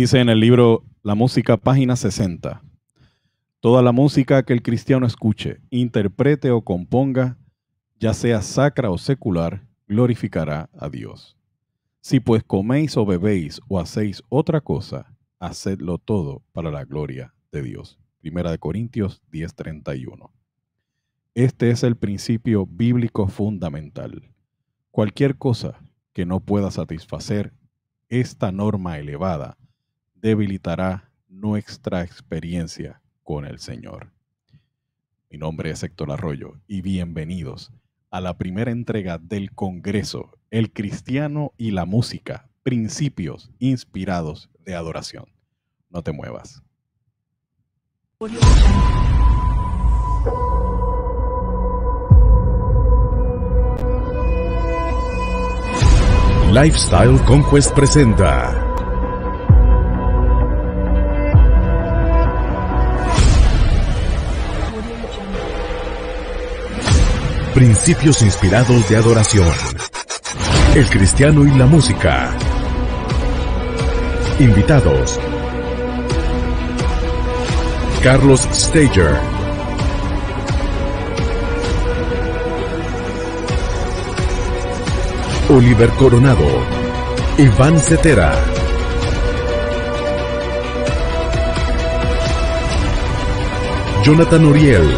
Dice en el libro La Música, página 60. Toda la música que el cristiano escuche, interprete o componga, ya sea sacra o secular, glorificará a Dios. Si pues coméis o bebéis o hacéis otra cosa, hacedlo todo para la gloria de Dios. Primera de Corintios 10:31. Este es el principio bíblico fundamental. Cualquier cosa que no pueda satisfacer esta norma elevada debilitará nuestra experiencia con el Señor. Mi nombre es Héctor Arroyo y bienvenidos a la primera entrega del Congreso El Cristiano y la Música, Principios Inspirados de Adoración. No te muevas. Lifestyle Conquest presenta Principios inspirados de adoración. El cristiano y la música. Invitados. Carlos Stager. Oliver Coronado. Iván Cetera. Jonathan Oriel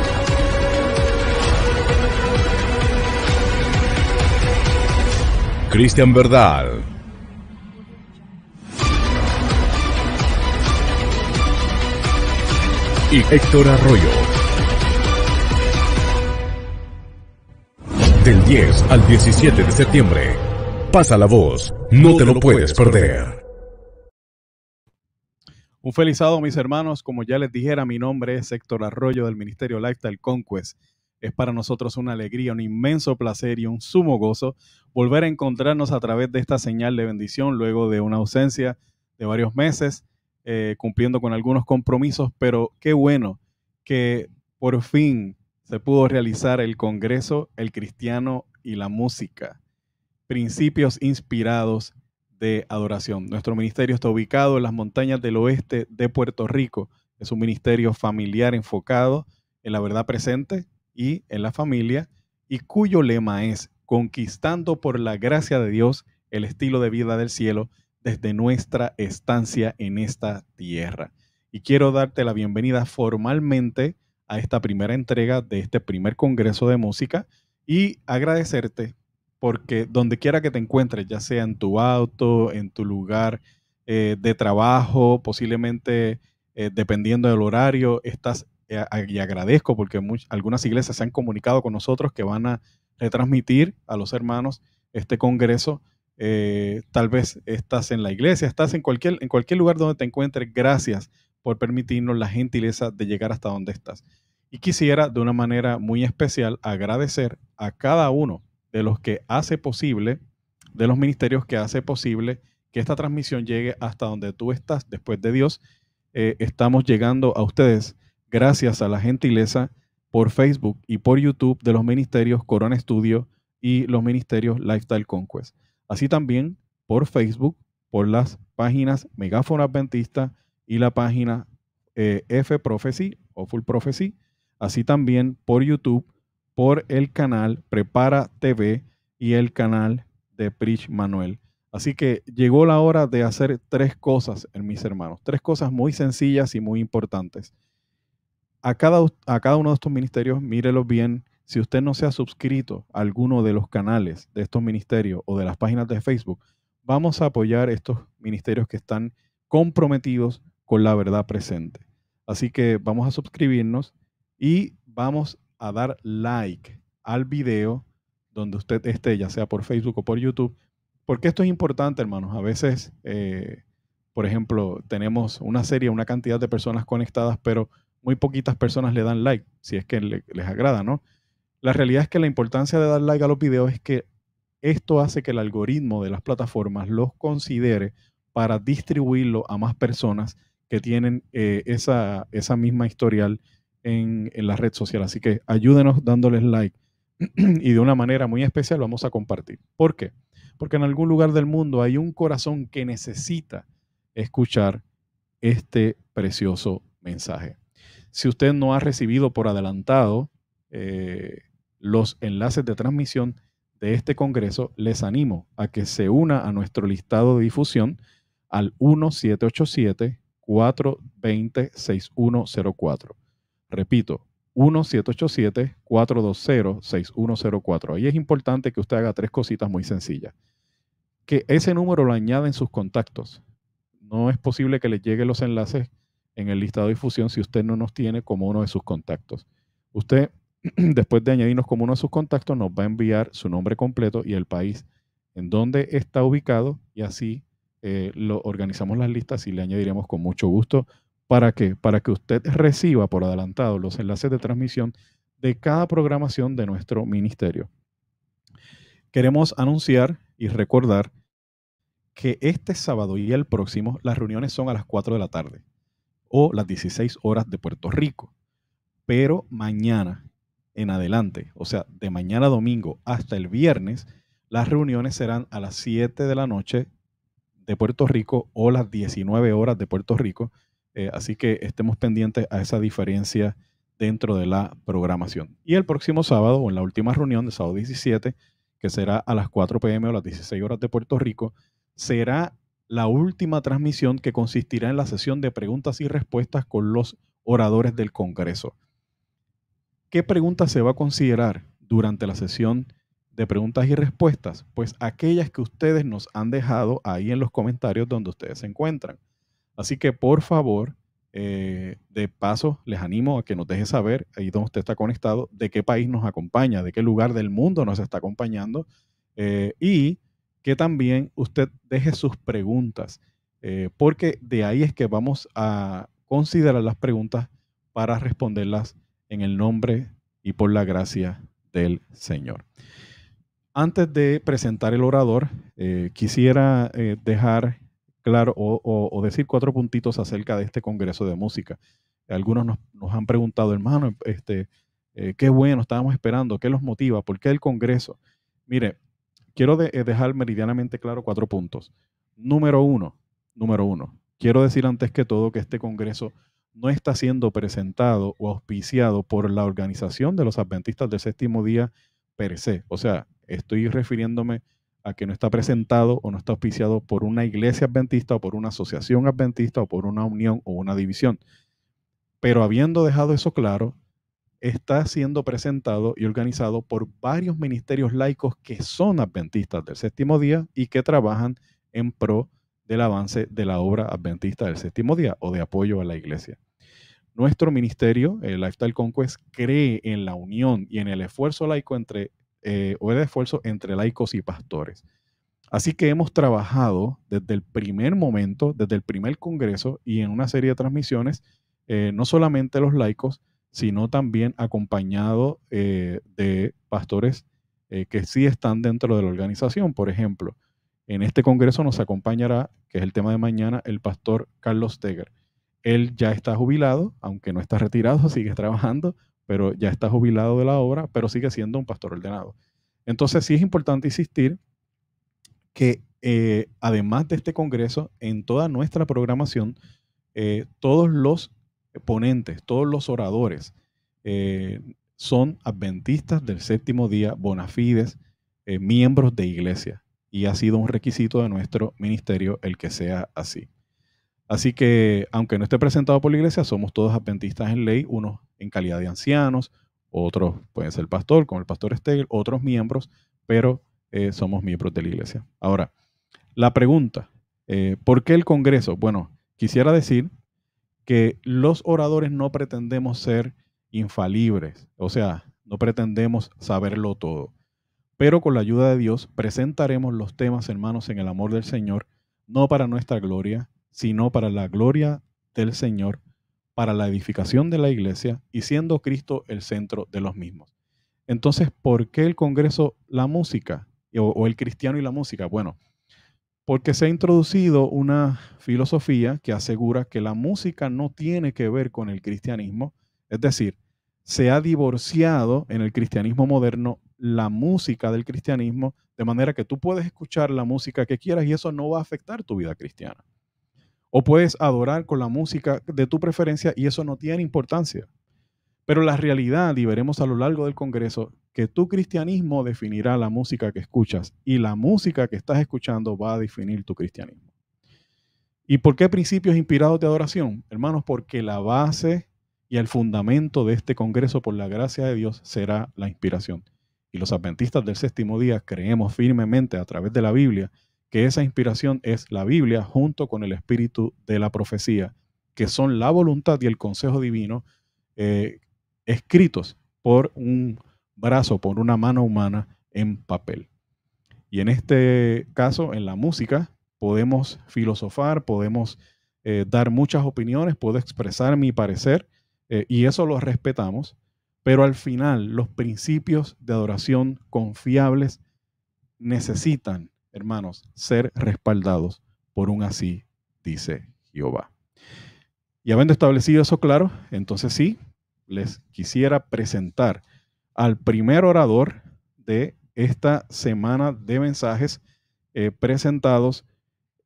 Cristian Verdal. Y Héctor Arroyo. Del 10 al 17 de septiembre. Pasa la voz, no, te, lo, puedes perder. Un feliz sábado, mis hermanos. Como ya les dijera, mi nombre es Héctor Arroyo del Ministerio Lifestyle Conquest. Es para nosotros una alegría, un inmenso placer y un sumo gozo volver a encontrarnos a través de esta señal de bendición luego de una ausencia de varios meses, eh, cumpliendo con algunos compromisos, pero qué bueno que por fin se pudo realizar el Congreso El Cristiano y la Música, principios inspirados de adoración. Nuestro ministerio está ubicado en las montañas del oeste de Puerto Rico. Es un ministerio familiar enfocado en la verdad presente, y en la familia, y cuyo lema es Conquistando por la gracia de Dios el estilo de vida del cielo desde nuestra estancia en esta tierra. Y quiero darte la bienvenida formalmente a esta primera entrega de este primer Congreso de Música y agradecerte porque donde quiera que te encuentres, ya sea en tu auto, en tu lugar eh, de trabajo, posiblemente eh, dependiendo del horario, estás eh, y agradezco porque algunas iglesias se han comunicado con nosotros que van a retransmitir a los hermanos este congreso. Eh, tal vez estás en la iglesia, estás en cualquier, en cualquier lugar donde te encuentres. Gracias por permitirnos la gentileza de llegar hasta donde estás. Y quisiera de una manera muy especial agradecer a cada uno de los que hace posible, de los ministerios que hace posible que esta transmisión llegue hasta donde tú estás después de Dios. Eh, estamos llegando a ustedes gracias a la gentileza por Facebook y por YouTube de los ministerios Corona Studio y los ministerios Lifestyle Conquest. Así también por Facebook, por las páginas Megáfono Adventista y la página eh, F Prophecy o Full Prophecy. Así también por YouTube, por el canal Prepara TV y el canal de Preach Manuel. Así que llegó la hora de hacer tres cosas en mis hermanos, tres cosas muy sencillas y muy importantes a cada, a cada uno de estos ministerios, mírelos bien. Si usted no se ha suscrito a alguno de los canales de estos ministerios o de las páginas de Facebook, vamos a apoyar estos ministerios que están comprometidos con la verdad presente. Así que vamos a suscribirnos y vamos a dar like al video donde usted esté, ya sea por Facebook o por YouTube, porque esto es importante, hermanos. A veces, eh, por ejemplo, tenemos una serie, una cantidad de personas conectadas, pero muy poquitas personas le dan like, si es que les agrada, ¿no? La realidad es que la importancia de dar like a los videos es que esto hace que el algoritmo de las plataformas los considere para distribuirlo a más personas que tienen eh, esa, esa, misma historial en, la red social. Así que ayúdenos dándoles like y de una manera muy especial vamos a compartir. ¿Por qué? Porque en algún lugar del mundo hay un corazón que necesita escuchar este precioso mensaje. Si usted no ha recibido por adelantado eh, los enlaces de transmisión de este Congreso, les animo a que se una a nuestro listado de difusión al 1787-420-6104. Repito, 1787-420-6104. Ahí es importante que usted haga tres cositas muy sencillas. Que ese número lo añada en sus contactos. No es posible que le lleguen los enlaces en el listado de difusión si usted no nos tiene como uno de sus contactos. Usted, después de añadirnos como uno de sus contactos, nos va a enviar su nombre completo y el país en donde está ubicado y así eh, lo organizamos las listas y le añadiremos con mucho gusto. ¿Para que Para que usted reciba por adelantado los enlaces de transmisión de cada programación de nuestro ministerio. Queremos anunciar y recordar que este sábado y el próximo las reuniones son a las 4 de la tarde o las 16 horas de Puerto Rico. Pero mañana en adelante, o sea, de mañana domingo hasta el viernes, las reuniones serán a las 7 de la noche de Puerto Rico o las 19 horas de Puerto Rico. Eh, así que estemos pendientes a esa diferencia dentro de la programación. Y el próximo sábado, o en la última reunión de sábado 17, que será a las 4 pm o las 16 horas de Puerto Rico, será la última transmisión que consistirá en la sesión de preguntas y respuestas con los oradores del Congreso. ¿Qué preguntas se va a considerar durante la sesión de preguntas y respuestas? Pues aquellas que ustedes nos han dejado ahí en los comentarios donde ustedes se encuentran. Así que por favor, eh, de paso, les animo a que nos deje saber ahí donde usted está conectado, de qué país nos acompaña, de qué lugar del mundo nos está acompañando eh, y que también usted deje sus preguntas, eh, porque de ahí es que vamos a considerar las preguntas para responderlas en el nombre y por la gracia del Señor. Antes de presentar el orador, eh, quisiera eh, dejar claro o, decir cuatro puntitos acerca de este Congreso de Música. Algunos nos, han preguntado, hermano, este, qué bueno, estábamos esperando, qué los motiva, por qué el Congreso. Mire, quiero eh, dejar meridianamente claro cuatro puntos. Número uno, número uno, quiero decir antes que todo que este Congreso no está siendo presentado o auspiciado por la organización de los adventistas del séptimo día per se. O sea, estoy refiriéndome a que no está presentado o no está auspiciado por una iglesia adventista o por una asociación adventista o por una unión o una división. Pero habiendo dejado eso claro, está siendo presentado y organizado por varios ministerios laicos que son adventistas del séptimo día y que trabajan en pro del avance de la obra adventista del séptimo día o de apoyo a la iglesia. Nuestro ministerio, el eh, Lifestyle Conquest, cree en la unión y en el esfuerzo laico entre, eh, o el esfuerzo entre laicos y pastores. Así que hemos trabajado desde el primer momento, desde el primer congreso y en una serie de transmisiones, eh, no solamente los laicos, sino también acompañado eh, de pastores eh, que sí están dentro de la organización. Por ejemplo, en este congreso nos acompañará, que es el tema de mañana, el pastor Carlos Teger. Él ya está jubilado, aunque no está retirado, sigue trabajando, pero ya está jubilado de la obra, pero sigue siendo un pastor ordenado. Entonces sí es importante insistir que eh, además de este congreso, en toda nuestra programación, todos los ponentes, todos los oradores eh, son adventistas del séptimo día, bonafides, eh, miembros de iglesia. Y ha sido un requisito de nuestro ministerio el que sea así. Así que, aunque no esté presentado por la iglesia, somos todos adventistas en ley, unos en calidad de ancianos, otros pueden ser pastor, como el pastor Stegel, otros miembros, pero eh, somos miembros de la iglesia. Ahora, la pregunta, ¿por qué el Congreso? Bueno, quisiera decir que los oradores no pretendemos ser infalibles, o sea, no pretendemos saberlo todo. Pero con la ayuda de Dios presentaremos los temas, hermanos, en el amor del Señor, no para nuestra gloria, sino para la gloria del Señor, para la edificación de la iglesia y siendo Cristo el centro de los mismos. Entonces, ¿por qué el Congreso la música o, o el cristiano y la música? Bueno, porque se ha introducido una filosofía que asegura que la música no tiene que ver con el cristianismo, es decir, se ha divorciado en el cristianismo moderno la música del cristianismo, de manera que tú puedes escuchar la música que quieras y eso no va a afectar tu vida cristiana. O puedes adorar con la música de tu preferencia y eso no tiene importancia. Pero la realidad, y veremos a lo largo del Congreso, que tu cristianismo definirá la música que escuchas y la música que estás escuchando va a definir tu cristianismo. ¿Y por qué principios inspirados de adoración? Hermanos, porque la base y el fundamento de este Congreso, por la gracia de Dios, será la inspiración. Y los adventistas del séptimo día creemos firmemente a través de la Biblia que esa inspiración es la Biblia junto con el espíritu de la profecía, que son la voluntad y el consejo divino eh, escritos por un brazo, por una mano humana en papel. Y en este caso, en la música, podemos filosofar, podemos eh, dar muchas opiniones, puedo expresar mi parecer eh, y eso lo respetamos, pero al final los principios de adoración confiables necesitan, hermanos, ser respaldados por un así, dice Jehová. Y habiendo establecido eso claro, entonces sí, les quisiera presentar al primer orador de esta semana de mensajes eh, presentados,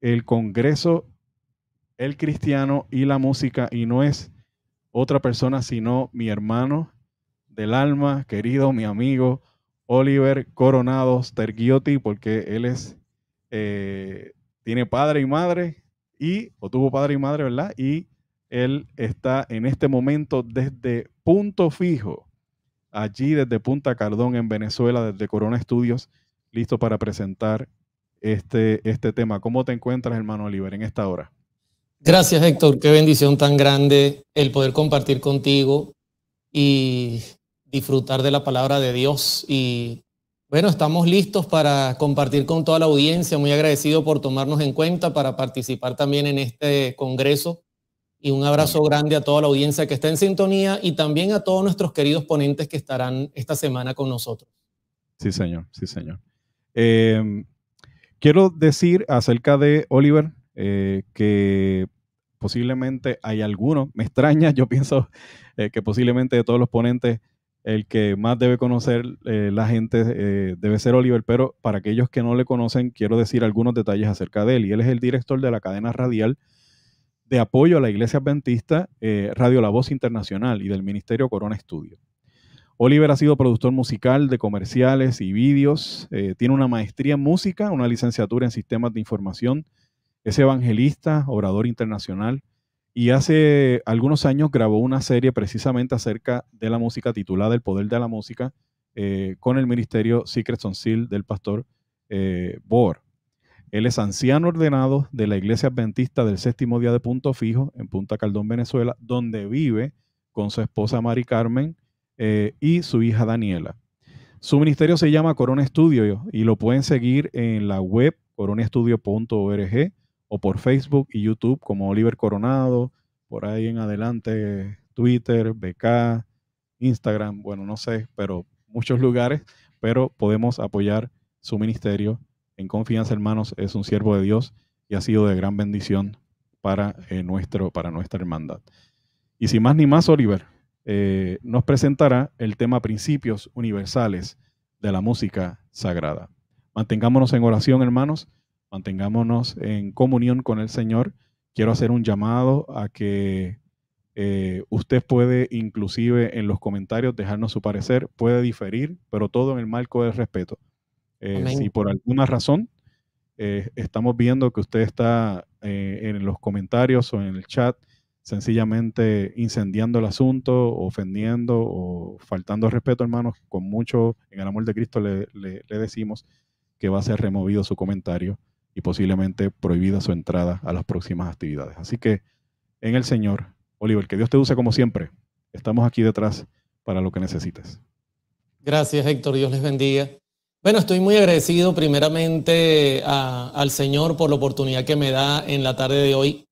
el Congreso El Cristiano y la Música, y no es otra persona sino mi hermano del alma, querido, mi amigo Oliver Coronado Sterghiotti, porque él es, eh, tiene padre y madre, y, o tuvo padre y madre, ¿verdad? Y él está en este momento desde punto fijo, allí desde Punta Cardón en Venezuela, desde Corona estudios listo para presentar este, este tema. ¿Cómo te encuentras, hermano Oliver, en esta hora? Gracias, Héctor. Qué bendición tan grande el poder compartir contigo y disfrutar de la palabra de Dios. Y bueno, estamos listos para compartir con toda la audiencia. Muy agradecido por tomarnos en cuenta para participar también en este congreso y un abrazo grande a toda la audiencia que está en sintonía y también a todos nuestros queridos ponentes que estarán esta semana con nosotros. Sí, señor, sí, señor. Em, quiero decir acerca de Oliver eh, que posiblemente hay alguno, me extraña, yo pienso eh, que posiblemente de todos los ponentes el que más debe conocer eh, la gente debe ser Oliver, pero para aquellos que no le conocen, quiero decir algunos detalles acerca de él. Y él es el director de la cadena radial de apoyo a la Iglesia Adventista, eh, Radio La Voz Internacional y del Ministerio Corona Estudio. Oliver ha sido productor musical de comerciales y vídeos, eh, tiene una maestría en música, una licenciatura en sistemas de información, es evangelista, orador internacional y hace algunos años grabó una serie precisamente acerca de la música titulada El Poder de la Música eh, con el Ministerio Secret Seal del pastor Bohr. Él es anciano ordenado de la Iglesia Adventista del Séptimo Día de Punto Fijo en Punta Caldón, Venezuela, donde vive con su esposa Mari Carmen eh, y su hija Daniela. Su ministerio se llama Corona Estudio y lo pueden seguir en la web coronaestudio.org o por Facebook y YouTube como Oliver Coronado, por ahí en adelante Twitter, BK, Instagram, bueno, no sé, pero muchos lugares, pero podemos apoyar su ministerio en confianza, hermanos, es un siervo de Dios y ha sido de gran bendición para, eh, nuestro, para nuestra hermandad. Y sin más ni más, Oliver eh, nos presentará el tema Principios Universales de la Música Sagrada. Mantengámonos en oración, hermanos, mantengámonos en comunión con el Señor. Quiero hacer un llamado a que eh, usted puede inclusive en los comentarios dejarnos su parecer, puede diferir, pero todo en el marco del respeto. Eh, si por alguna razón eh, estamos viendo que usted está eh, en los comentarios o en el chat sencillamente incendiando el asunto, ofendiendo o faltando respeto, hermanos, con mucho, en el amor de Cristo le, le decimos que va a ser removido su comentario y posiblemente prohibida su entrada a las próximas actividades. Así que en el Señor, Oliver, que Dios te use como siempre. Estamos aquí detrás para lo que necesites. Gracias, Héctor. Dios les bendiga. Bueno, estoy muy agradecido primeramente al Señor por la oportunidad que me da en la tarde de hoy,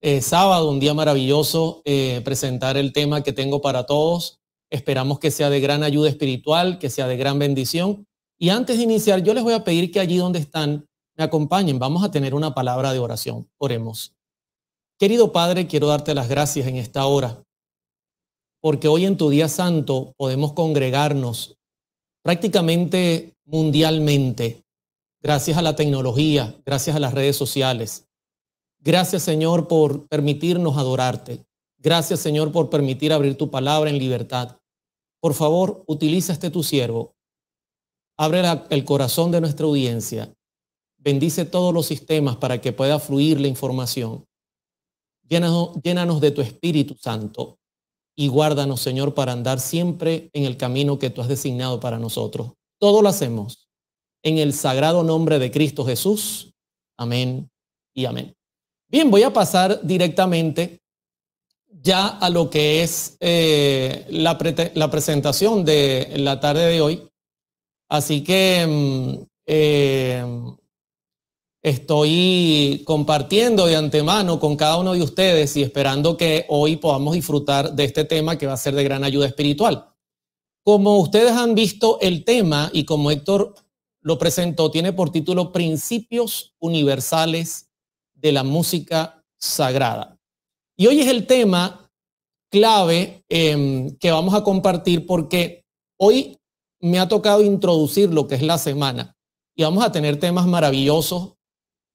eh, sábado, un día maravilloso, eh, presentar el tema que tengo para todos. Esperamos que sea de gran ayuda espiritual, que sea de gran bendición. Y antes de iniciar, yo les voy a pedir que allí donde están me acompañen. Vamos a tener una palabra de oración. Oremos. Querido Padre, quiero darte las gracias en esta hora, porque hoy en tu día santo podemos congregarnos prácticamente mundialmente, gracias a la tecnología, gracias a las redes sociales. Gracias Señor por permitirnos adorarte. Gracias Señor por permitir abrir tu palabra en libertad. Por favor, utiliza este tu siervo. Abre el corazón de nuestra audiencia. Bendice todos los sistemas para que pueda fluir la información. llénanos de tu Espíritu Santo y guárdanos, Señor, para andar siempre en el camino que tú has designado para nosotros. Todo lo hacemos en el sagrado nombre de Cristo Jesús. Amén y amén. Bien, voy a pasar directamente ya a lo que es eh, la, presentación de la tarde de hoy. Así que mm, eh, estoy compartiendo de antemano con cada uno de ustedes y esperando que hoy podamos disfrutar de este tema que va a ser de gran ayuda espiritual. Como ustedes han visto, el tema, y como Héctor lo presentó, tiene por título Principios Universales de la Música Sagrada. Y hoy es el tema clave em, que vamos a compartir porque hoy me ha tocado introducir lo que es la semana y vamos a tener temas maravillosos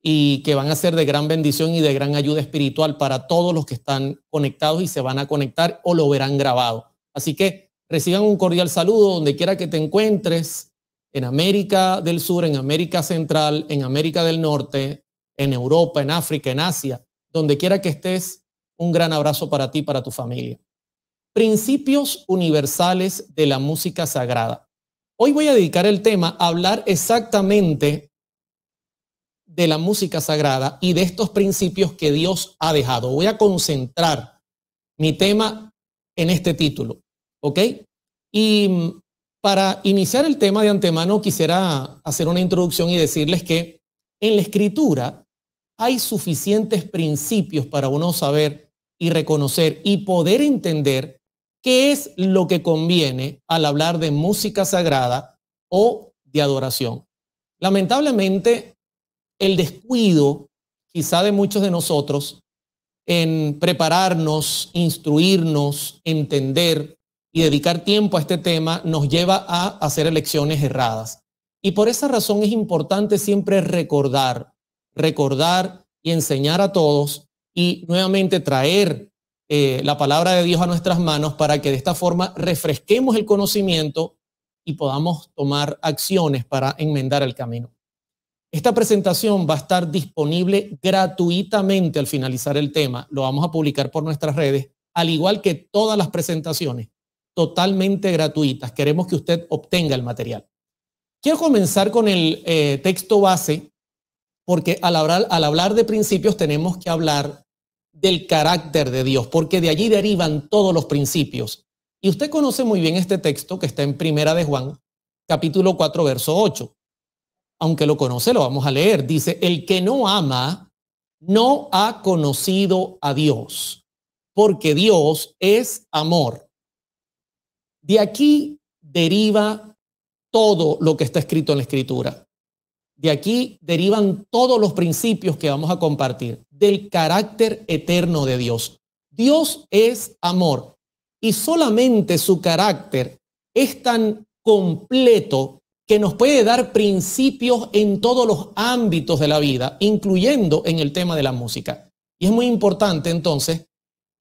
y que van a ser de gran bendición y de gran ayuda espiritual para todos los que están conectados y se van a conectar o lo verán grabado. Así que Reciban un cordial saludo donde quiera que te encuentres, en América del Sur, en América Central, en América del Norte, en Europa, en África, en Asia, donde quiera que estés, un gran abrazo para ti, para tu familia. Principios universales de la música sagrada. Hoy voy a dedicar el tema a hablar exactamente de la música sagrada y de estos principios que Dios ha dejado. Voy a concentrar mi tema en este título, ¿Ok? Y mm, para iniciar el tema de antemano, quisiera hacer una introducción y decirles que en la escritura hay suficientes principios para uno saber y reconocer y poder entender qué es lo que conviene al hablar de música sagrada o de adoración. Lamentablemente, el descuido quizá de muchos de nosotros en prepararnos, instruirnos, entender y dedicar tiempo a este tema nos lleva a hacer elecciones erradas. Y por esa razón es importante siempre recordar, recordar y enseñar a todos y nuevamente traer eh, la palabra de Dios a nuestras manos para que de esta forma refresquemos el conocimiento y podamos tomar acciones para enmendar el camino. Esta presentación va a estar disponible gratuitamente al finalizar el tema. Lo vamos a publicar por nuestras redes, al igual que todas las presentaciones totalmente gratuitas. Queremos que usted obtenga el material. Quiero comenzar con el eh, texto base, porque al hablar, al hablar de principios tenemos que hablar del carácter de Dios, porque de allí derivan todos los principios. Y usted conoce muy bien este texto que está en Primera de Juan, capítulo 4, verso 8. Aunque lo conoce, lo vamos a leer. Dice, el que no ama no ha conocido a Dios, porque Dios es amor. De aquí deriva todo lo que está escrito en la escritura. De aquí derivan todos los principios que vamos a compartir del carácter eterno de Dios. Dios es amor y solamente su carácter es tan completo que nos puede dar principios en todos los ámbitos de la vida, incluyendo en el tema de la música. Y es muy importante entonces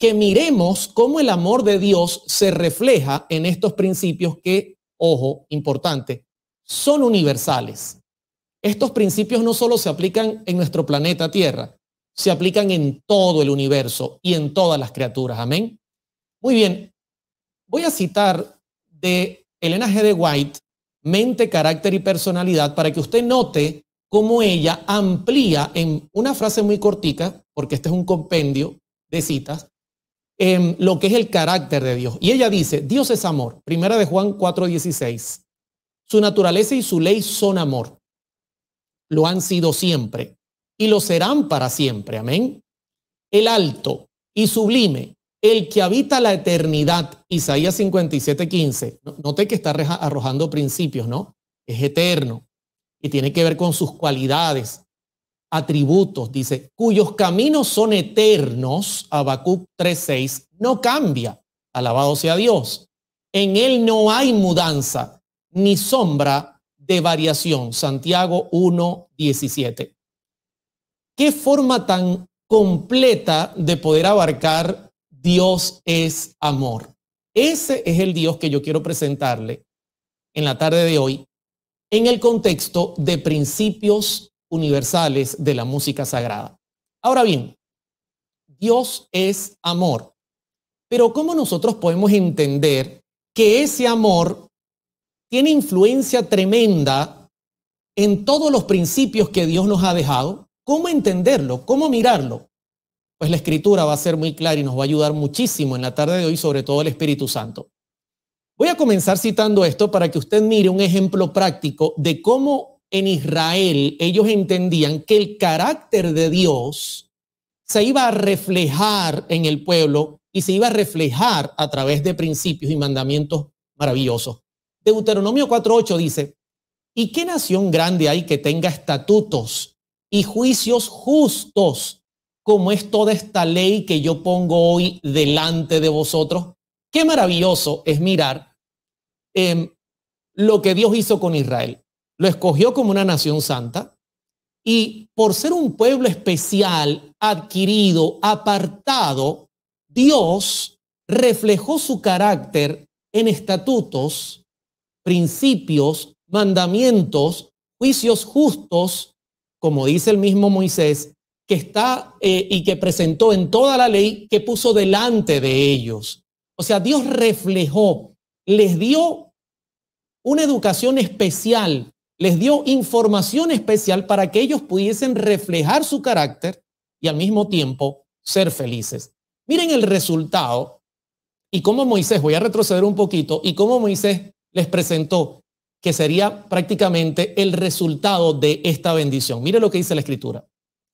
que miremos cómo el amor de Dios se refleja en estos principios que, ojo, importante, son universales. Estos principios no solo se aplican en nuestro planeta Tierra, se aplican en todo el universo y en todas las criaturas. Amén. Muy bien, voy a citar de Elena G. de White, Mente, Carácter y Personalidad, para que usted note cómo ella amplía en una frase muy cortica, porque este es un compendio de citas, lo que es el carácter de Dios. Y ella dice, Dios es amor. Primera de Juan 4:16. Su naturaleza y su ley son amor. Lo han sido siempre y lo serán para siempre. Amén. El alto y sublime, el que habita la eternidad. Isaías 57:15. Note que está arrojando principios, ¿no? Es eterno y tiene que ver con sus cualidades, atributos, dice, cuyos caminos son eternos, Habacuc 3.6, no cambia, alabado sea Dios. En él no hay mudanza ni sombra de variación, Santiago 1.17. Qué forma tan completa de poder abarcar Dios es amor. Ese es el Dios que yo quiero presentarle en la tarde de hoy en el contexto de principios universales de la música sagrada. Ahora bien, Dios es amor, pero ¿cómo nosotros podemos entender que ese amor tiene influencia tremenda en todos los principios que Dios nos ha dejado? ¿Cómo entenderlo? ¿Cómo mirarlo? Pues la escritura va a ser muy clara y nos va a ayudar muchísimo en la tarde de hoy, sobre todo el Espíritu Santo. Voy a comenzar citando esto para que usted mire un ejemplo práctico de cómo en Israel, ellos entendían que el carácter de Dios se iba a reflejar en el pueblo y se iba a reflejar a través de principios y mandamientos maravillosos. Deuteronomio 4.8 dice, ¿y qué nación grande hay que tenga estatutos y juicios justos como es toda esta ley que yo pongo hoy delante de vosotros? Qué maravilloso es mirar em, lo que Dios hizo con Israel lo escogió como una nación santa y por ser un pueblo especial, adquirido, apartado, Dios reflejó su carácter en estatutos, principios, mandamientos, juicios justos, como dice el mismo Moisés, que está eh, y que presentó en toda la ley que puso delante de ellos. O sea, Dios reflejó, les dio una educación especial les dio información especial para que ellos pudiesen reflejar su carácter y al mismo tiempo ser felices. Miren el resultado y cómo Moisés, voy a retroceder un poquito, y cómo Moisés les presentó que sería prácticamente el resultado de esta bendición. Mire lo que dice la escritura.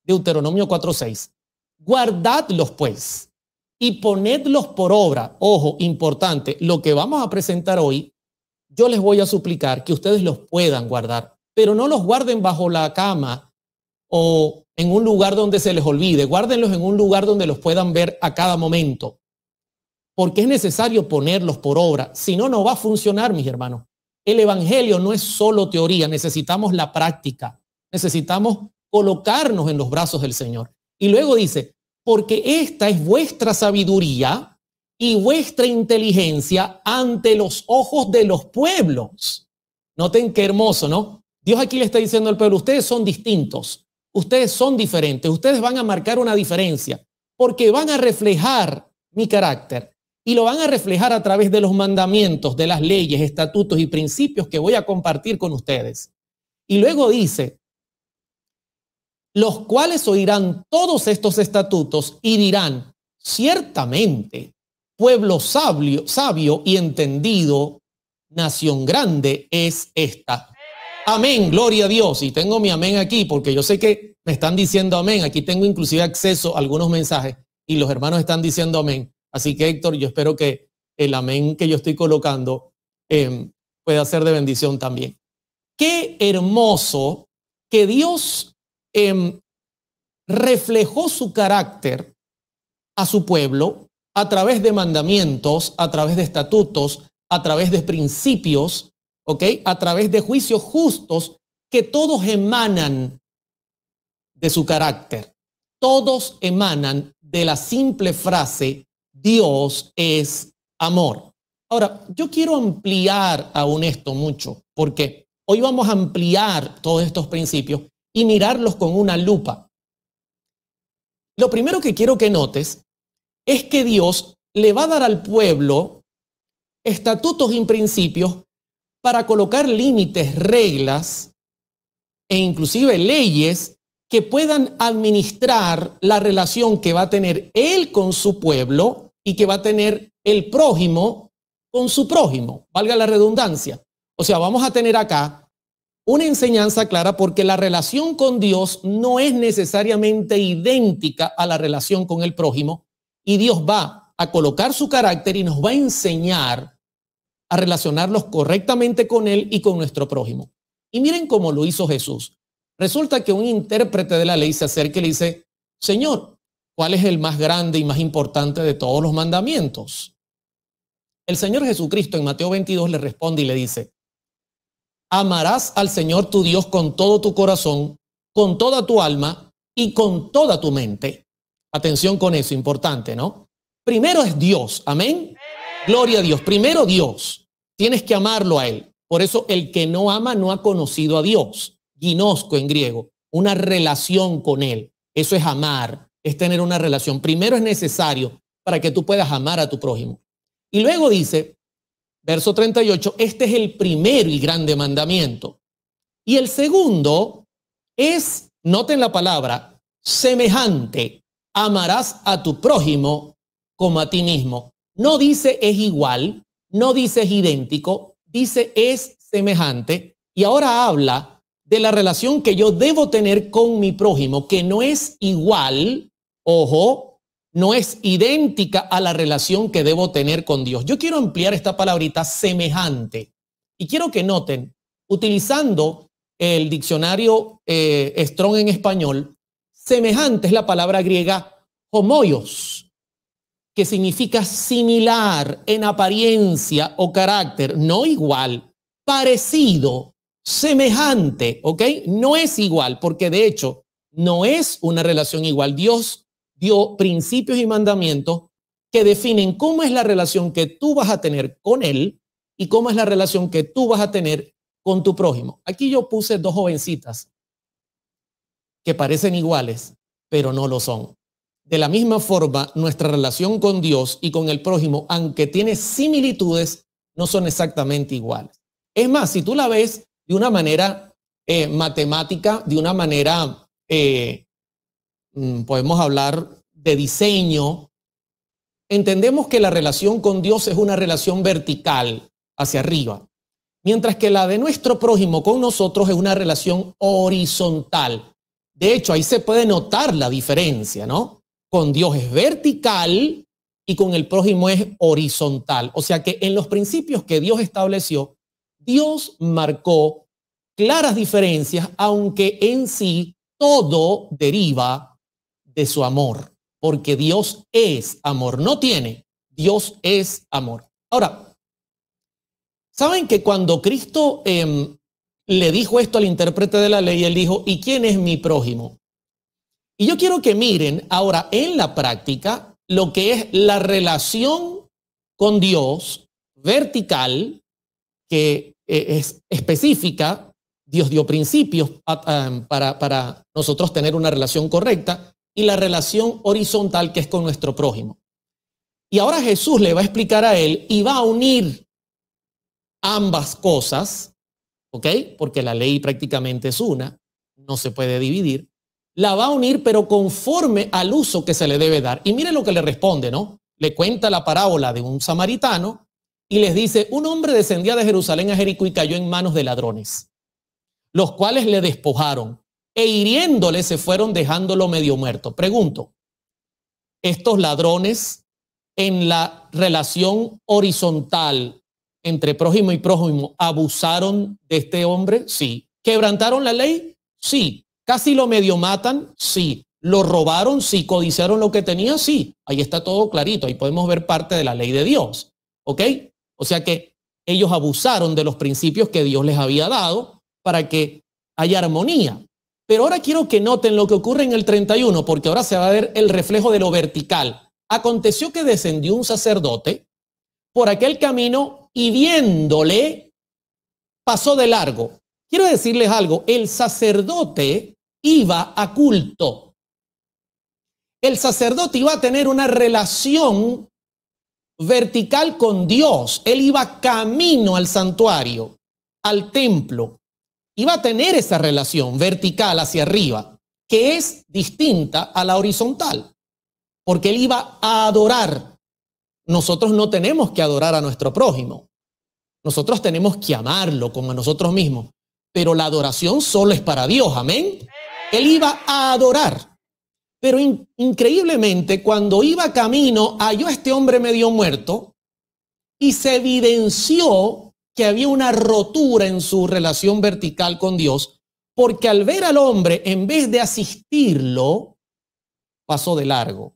Deuteronomio 4:6. Guardadlos pues y ponedlos por obra. Ojo, importante, lo que vamos a presentar hoy yo les voy a suplicar que ustedes los puedan guardar, pero no los guarden bajo la cama o en un lugar donde se les olvide, guárdenlos en un lugar donde los puedan ver a cada momento, porque es necesario ponerlos por obra, si no, no va a funcionar, mis hermanos. El Evangelio no es solo teoría, necesitamos la práctica, necesitamos colocarnos en los brazos del Señor. Y luego dice, porque esta es vuestra sabiduría, y vuestra inteligencia ante los ojos de los pueblos. Noten qué hermoso, ¿no? Dios aquí le está diciendo al pueblo, ustedes son distintos, ustedes son diferentes, ustedes van a marcar una diferencia, porque van a reflejar mi carácter y lo van a reflejar a través de los mandamientos, de las leyes, estatutos y principios que voy a compartir con ustedes. Y luego dice, los cuales oirán todos estos estatutos y dirán, ciertamente, pueblo sabio, sabio y entendido, nación grande es esta. Amén, gloria a Dios. Y tengo mi amén aquí porque yo sé que me están diciendo amén. Aquí tengo inclusive acceso a algunos mensajes y los hermanos están diciendo amén. Así que Héctor, yo espero que el amén que yo estoy colocando em, pueda ser de bendición también. Qué hermoso que Dios em, reflejó su carácter a su pueblo a través de mandamientos, a través de estatutos, a través de principios, ¿ok? A través de juicios justos que todos emanan de su carácter. Todos emanan de la simple frase, Dios es amor. Ahora, yo quiero ampliar aún esto mucho, porque hoy vamos a ampliar todos estos principios y mirarlos con una lupa. Lo primero que quiero que notes es que Dios le va a dar al pueblo estatutos y principios para colocar límites, reglas e inclusive leyes que puedan administrar la relación que va a tener él con su pueblo y que va a tener el prójimo con su prójimo, valga la redundancia. O sea, vamos a tener acá una enseñanza clara porque la relación con Dios no es necesariamente idéntica a la relación con el prójimo, y Dios va a colocar su carácter y nos va a enseñar a relacionarnos correctamente con Él y con nuestro prójimo. Y miren cómo lo hizo Jesús. Resulta que un intérprete de la ley se acerca y le dice, Señor, ¿cuál es el más grande y más importante de todos los mandamientos? El Señor Jesucristo en Mateo 22 le responde y le dice, amarás al Señor tu Dios con todo tu corazón, con toda tu alma y con toda tu mente. Atención con eso, importante, ¿no? Primero es Dios, amén. Gloria a Dios. Primero Dios. Tienes que amarlo a Él. Por eso el que no ama no ha conocido a Dios. Ginosco en griego. Una relación con Él. Eso es amar, es tener una relación. Primero es necesario para que tú puedas amar a tu prójimo. Y luego dice, verso 38, este es el primero y grande mandamiento. Y el segundo es, noten la palabra, semejante amarás a tu prójimo como a ti mismo. No dice es igual, no dice es idéntico, dice es semejante. Y ahora habla de la relación que yo debo tener con mi prójimo, que no es igual, ojo, no es idéntica a la relación que debo tener con Dios. Yo quiero ampliar esta palabrita semejante. Y quiero que noten, utilizando el diccionario eh, Strong en español, Semejante es la palabra griega homoios, que significa similar en apariencia o carácter, no igual, parecido, semejante, ¿ok? No es igual, porque de hecho no es una relación igual. Dios dio principios y mandamientos que definen cómo es la relación que tú vas a tener con Él y cómo es la relación que tú vas a tener con tu prójimo. Aquí yo puse dos jovencitas que parecen iguales, pero no lo son. De la misma forma, nuestra relación con Dios y con el prójimo, aunque tiene similitudes, no son exactamente iguales. Es más, si tú la ves de una manera eh, matemática, de una manera, eh, mm, podemos hablar de diseño, entendemos que la relación con Dios es una relación vertical hacia arriba, mientras que la de nuestro prójimo con nosotros es una relación horizontal de hecho, ahí se puede notar la diferencia, ¿no? Con Dios es vertical y con el prójimo es horizontal. O sea que en los principios que Dios estableció, Dios marcó claras diferencias, aunque en sí todo deriva de su amor, porque Dios es amor, no tiene, Dios es amor. Ahora, ¿saben que cuando Cristo em, le dijo esto al intérprete de la ley, él dijo, ¿y quién es mi prójimo? Y yo quiero que miren ahora en la práctica lo que es la relación con Dios vertical, que eh, es específica, Dios dio principios ah, para, para nosotros tener una relación correcta, y la relación horizontal que es con nuestro prójimo. Y ahora Jesús le va a explicar a él y va a unir ambas cosas porque la ley prácticamente es una, no se puede dividir. La va a unir, pero conforme al uso que se le debe dar. Y miren lo que le responde, ¿no? Le cuenta la parábola de un samaritano y les dice, un hombre descendía de Jerusalén a Jericó y cayó en manos de ladrones, los cuales le despojaron e hiriéndole se fueron dejándolo medio muerto. Pregunto, ¿estos ladrones en la relación horizontal entre prójimo y prójimo, abusaron de este hombre, sí. ¿Quebrantaron la ley? Sí. ¿Casi lo medio matan? Sí. ¿Lo robaron? Sí. ¿Codiciaron lo que tenía? Sí. Ahí está todo clarito. Ahí podemos ver parte de la ley de Dios. ¿Ok? O sea que ellos abusaron de los principios que Dios les había dado para que haya armonía. Pero ahora quiero que noten lo que ocurre en el 31, porque ahora se va a ver el reflejo de lo vertical. Aconteció que descendió un sacerdote por aquel camino y viéndole, pasó de largo. Quiero decirles algo, el sacerdote iba a culto. El sacerdote iba a tener una relación vertical con Dios. Él iba camino al santuario, al templo. Iba a tener esa relación vertical hacia arriba, que es distinta a la horizontal, porque él iba a adorar. Nosotros no tenemos que adorar a nuestro prójimo. Nosotros tenemos que amarlo como a nosotros mismos, pero la adoración solo es para Dios, amén. Él iba a adorar, pero increíblemente cuando iba camino halló a este hombre medio muerto y se evidenció que había una rotura en su relación vertical con Dios, porque al ver al hombre, en vez de asistirlo, pasó de largo.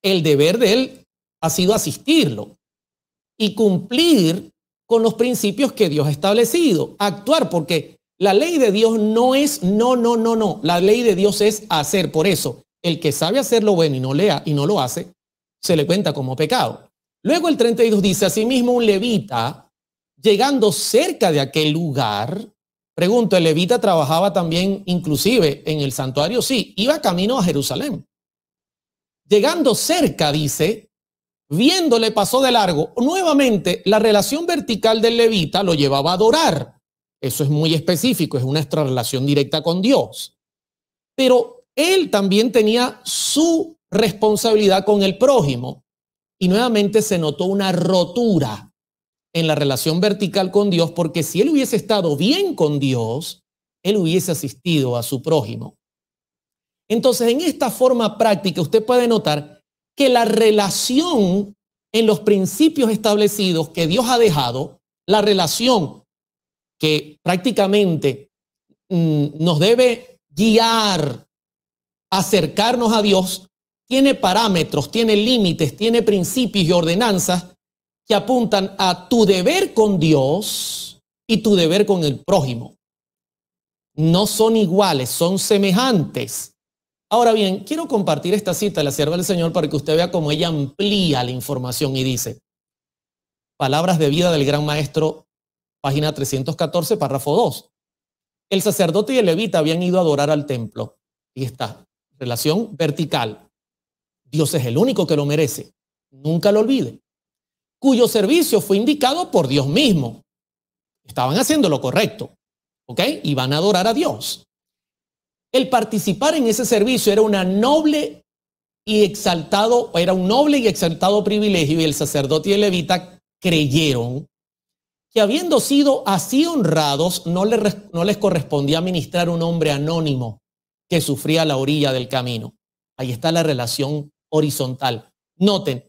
El deber de él ha sido asistirlo y cumplir con los principios que Dios ha establecido. Actuar, porque la ley de Dios no es no, no, no, no. La ley de Dios es hacer. Por eso, el que sabe hacer lo bueno y no lea y no lo hace, se le cuenta como pecado. Luego el 32 dice, asimismo un levita, llegando cerca de aquel lugar, pregunto, ¿el levita trabajaba también inclusive en el santuario? Sí, iba camino a Jerusalén. Llegando cerca, dice, viéndole pasó de largo. Nuevamente, la relación vertical del levita lo llevaba a adorar. Eso es muy específico, es una extra relación directa con Dios. Pero él también tenía su responsabilidad con el prójimo y nuevamente se notó una rotura en la relación vertical con Dios porque si él hubiese estado bien con Dios, él hubiese asistido a su prójimo. Entonces, en esta forma práctica, usted puede notar que la relación en los principios establecidos que Dios ha dejado, la relación que prácticamente mm, nos debe guiar, acercarnos a Dios, tiene parámetros, tiene límites, tiene principios y ordenanzas que apuntan a tu deber con Dios y tu deber con el prójimo. No son iguales, son semejantes. Ahora bien, quiero compartir esta cita de la sierva del Señor para que usted vea cómo ella amplía la información y dice, palabras de vida del gran maestro, página 314, párrafo 2. El sacerdote y el levita habían ido a adorar al templo. Y está, relación vertical. Dios es el único que lo merece. Nunca lo olvide. Cuyo servicio fue indicado por Dios mismo. Estaban haciendo lo correcto. ¿Ok? Y van a adorar a Dios el participar en ese servicio era una noble y exaltado, era un noble y exaltado privilegio, y el sacerdote y el levita creyeron que habiendo sido así honrados, no les, no les correspondía ministrar un hombre anónimo que sufría a la orilla del camino. Ahí está la relación horizontal. Noten,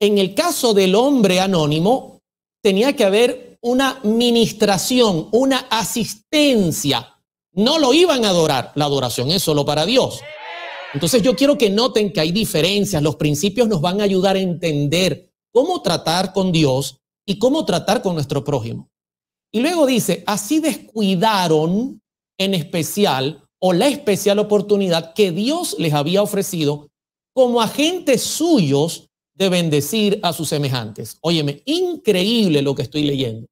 en el caso del hombre anónimo, tenía que haber una ministración, una asistencia no lo iban a adorar. La adoración es solo para Dios. Entonces yo quiero que noten que hay diferencias. Los principios nos van a ayudar a entender cómo tratar con Dios y cómo tratar con nuestro prójimo. Y luego dice, así descuidaron en especial o la especial oportunidad que Dios les había ofrecido como agentes suyos de bendecir a sus semejantes. Óyeme, increíble lo que estoy leyendo.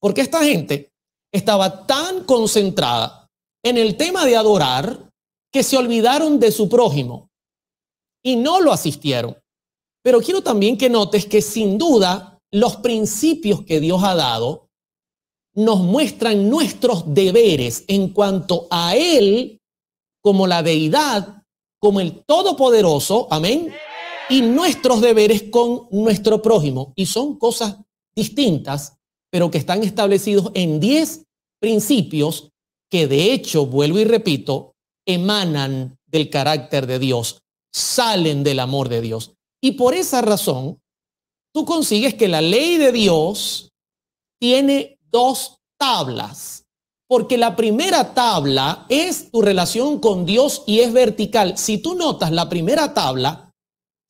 Porque esta gente estaba tan concentrada en el tema de adorar que se olvidaron de su prójimo y no lo asistieron. Pero quiero también que notes que sin duda los principios que Dios ha dado nos muestran nuestros deberes en cuanto a Él como la deidad, como el Todopoderoso, amén, y nuestros deberes con nuestro prójimo. Y son cosas distintas pero que están establecidos en 10 principios que de hecho, vuelvo y repito, emanan del carácter de Dios, salen del amor de Dios. Y por esa razón, tú consigues que la ley de Dios tiene dos tablas, porque la primera tabla es tu relación con Dios y es vertical. Si tú notas, la primera tabla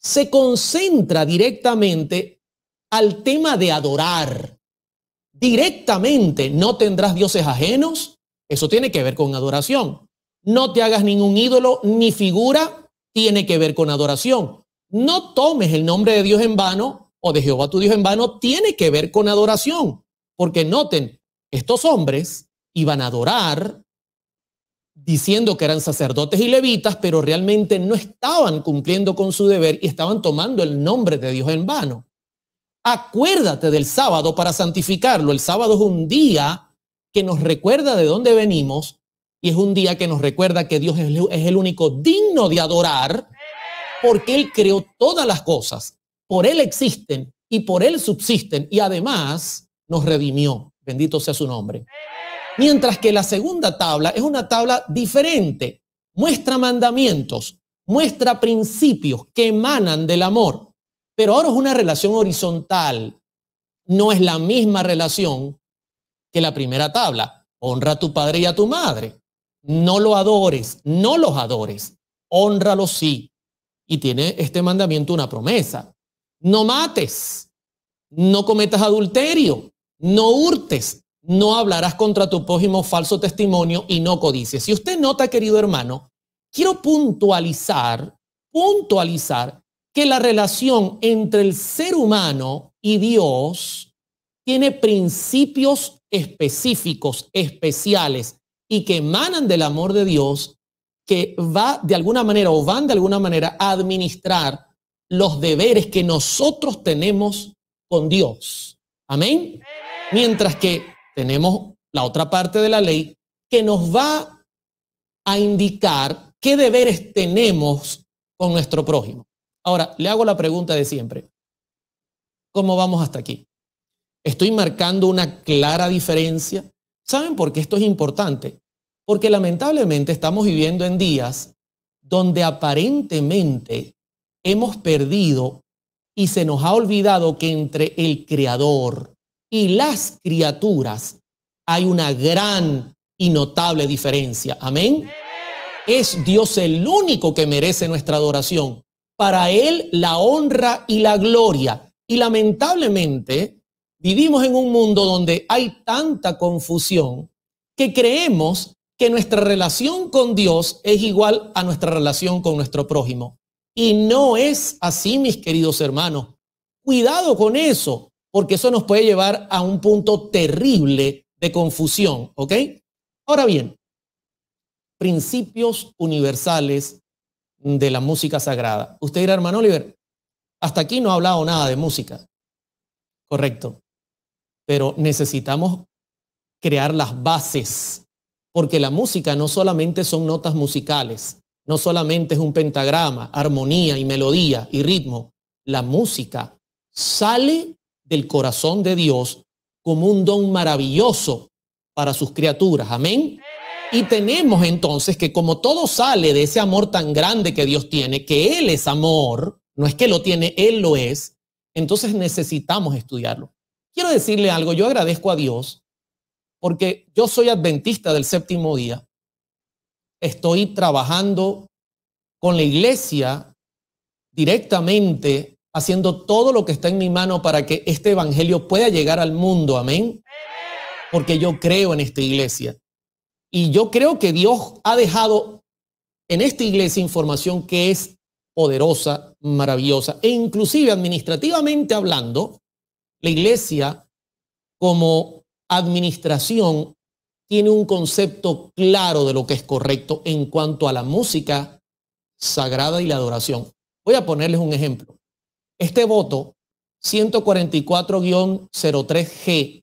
se concentra directamente al tema de adorar directamente no tendrás dioses ajenos. Eso tiene que ver con adoración. No te hagas ningún ídolo ni figura. Tiene que ver con adoración. No tomes el nombre de Dios en vano o de Jehová tu Dios en vano. Tiene que ver con adoración. Porque noten, estos hombres iban a adorar diciendo que eran sacerdotes y levitas, pero realmente no estaban cumpliendo con su deber y estaban tomando el nombre de Dios en vano. Acuérdate del sábado para santificarlo. El sábado es un día que nos recuerda de dónde venimos y es un día que nos recuerda que Dios es el único digno de adorar porque Él creó todas las cosas. Por Él existen y por Él subsisten y además nos redimió. Bendito sea su nombre. Mientras que la segunda tabla es una tabla diferente. Muestra mandamientos, muestra principios que emanan del amor. Pero ahora es una relación horizontal. No es la misma relación que la primera tabla. Honra a tu padre y a tu madre. No lo adores, no los adores. Honralo sí. Y tiene este mandamiento una promesa. No mates, no cometas adulterio, no hurtes, no hablarás contra tu prójimo falso testimonio y no codices. Si usted nota, querido hermano, quiero puntualizar, puntualizar que la relación entre el ser humano y Dios tiene principios específicos, especiales, y que emanan del amor de Dios, que va de alguna manera o van de alguna manera a administrar los deberes que nosotros tenemos con Dios. Amén. Mientras que tenemos la otra parte de la ley que nos va a indicar qué deberes tenemos con nuestro prójimo. Ahora, le hago la pregunta de siempre. ¿Cómo vamos hasta aquí? ¿Estoy marcando una clara diferencia? ¿Saben por qué esto es importante? Porque lamentablemente estamos viviendo en días donde aparentemente hemos perdido y se nos ha olvidado que entre el Creador y las criaturas hay una gran y notable diferencia. Amén. Es Dios el único que merece nuestra adoración para Él la honra y la gloria. Y lamentablemente vivimos en un mundo donde hay tanta confusión que creemos que nuestra relación con Dios es igual a nuestra relación con nuestro prójimo. Y no es así, mis queridos hermanos. Cuidado con eso, porque eso nos puede llevar a un punto terrible de confusión, ¿ok? Ahora bien, principios universales de la música sagrada. Usted dirá, hermano Oliver, hasta aquí no ha hablado nada de música. Correcto. Pero necesitamos crear las bases, porque la música no solamente son notas musicales, no solamente es un pentagrama, armonía y melodía y ritmo. La música sale del corazón de Dios como un don maravilloso para sus criaturas. Amén. Y tenemos entonces que como todo sale de ese amor tan grande que Dios tiene, que Él es amor, no es que lo tiene, Él lo es, entonces necesitamos estudiarlo. Quiero decirle algo, yo agradezco a Dios porque yo soy adventista del séptimo día. Estoy trabajando con la iglesia directamente, haciendo todo lo que está en mi mano para que este evangelio pueda llegar al mundo, amén. Porque yo creo en esta iglesia. Y yo creo que Dios ha dejado en esta iglesia información que es poderosa, maravillosa. E inclusive administrativamente hablando, la iglesia como administración tiene un concepto claro de lo que es correcto en cuanto a la música sagrada y la adoración. Voy a ponerles un ejemplo. Este voto 144-03G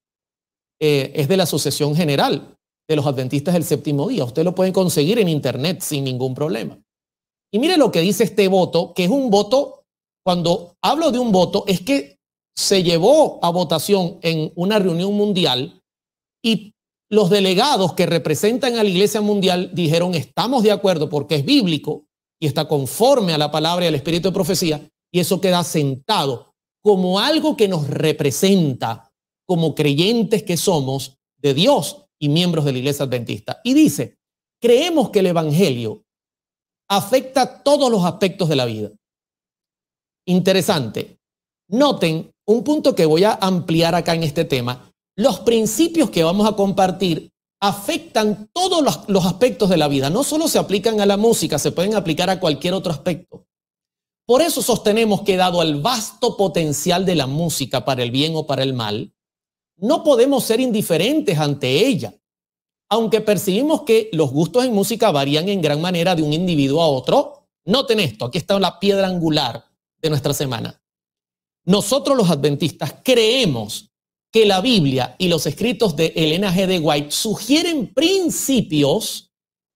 eh, es de la Asociación General de los adventistas del séptimo día. Usted lo pueden conseguir en internet sin ningún problema. Y mire lo que dice este voto, que es un voto, cuando hablo de un voto, es que se llevó a votación en una reunión mundial y los delegados que representan a la Iglesia Mundial dijeron, estamos de acuerdo porque es bíblico y está conforme a la palabra y al espíritu de profecía, y eso queda sentado como algo que nos representa como creyentes que somos de Dios y miembros de la Iglesia Adventista. Y dice, creemos que el Evangelio afecta todos los aspectos de la vida. Interesante. Noten un punto que voy a ampliar acá en este tema. Los principios que vamos a compartir afectan todos los, aspectos de la vida. No solo se aplican a la música, se pueden aplicar a cualquier otro aspecto. Por eso sostenemos que dado el vasto potencial de la música para el bien o para el mal, no podemos ser indiferentes ante ella. Aunque percibimos que los gustos en música varían en gran manera de un individuo a otro, noten esto, aquí está la piedra angular de nuestra semana. Nosotros los adventistas creemos que la Biblia y los escritos de Elena G. de White sugieren principios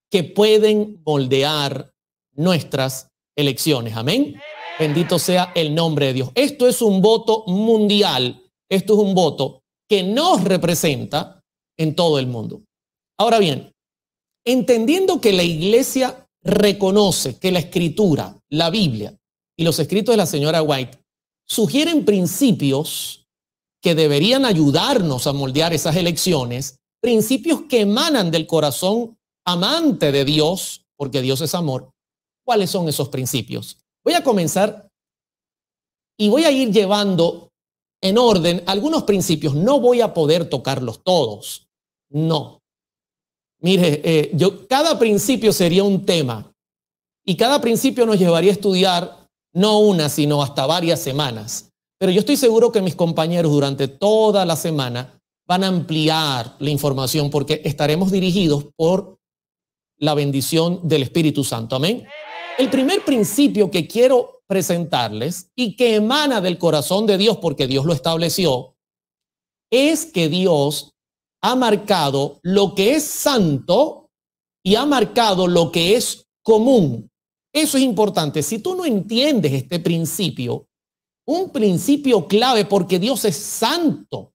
que pueden moldear nuestras elecciones. Amén. Bendito sea el nombre de Dios. Esto es un voto mundial. Esto es un voto que nos representa en todo el mundo. Ahora bien, entendiendo que la iglesia reconoce que la escritura, la Biblia y los escritos de la señora White sugieren principios que deberían ayudarnos a moldear esas elecciones, principios que emanan del corazón amante de Dios, porque Dios es amor. ¿Cuáles son esos principios? Voy a comenzar y voy a ir llevando en orden algunos principios. No voy a poder tocarlos todos. No. Mire, eh, yo, cada principio sería un tema y cada principio nos llevaría a estudiar no una, sino hasta varias semanas. Pero yo estoy seguro que mis compañeros durante toda la semana van a ampliar la información porque estaremos dirigidos por la bendición del Espíritu Santo. Amén. El primer principio que quiero presentarles y que emana del corazón de Dios porque Dios lo estableció, es que Dios ha marcado lo que es santo y ha marcado lo que es común. Eso es importante. Si tú no entiendes este principio, un principio clave porque Dios es santo.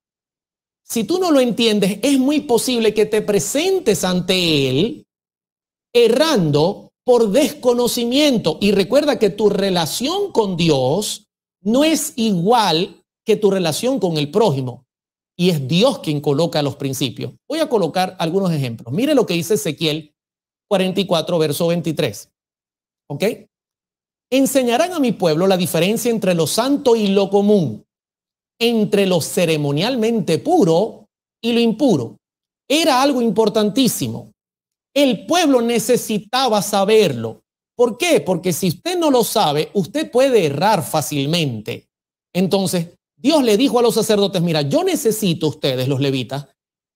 Si tú no lo entiendes, es muy posible que te presentes ante Él errando por desconocimiento. Y recuerda que tu relación con Dios no es igual que tu relación con el prójimo. Y es Dios quien coloca los principios. Voy a colocar algunos ejemplos. Mire lo que dice Ezequiel 44, verso 23. ¿Ok? Enseñarán a mi pueblo la diferencia entre lo santo y lo común, entre lo ceremonialmente puro y lo impuro. Era algo importantísimo. El pueblo necesitaba saberlo. ¿Por qué? Porque si usted no lo sabe, usted puede errar fácilmente. Entonces, Dios le dijo a los sacerdotes, mira, yo necesito ustedes, los levitas,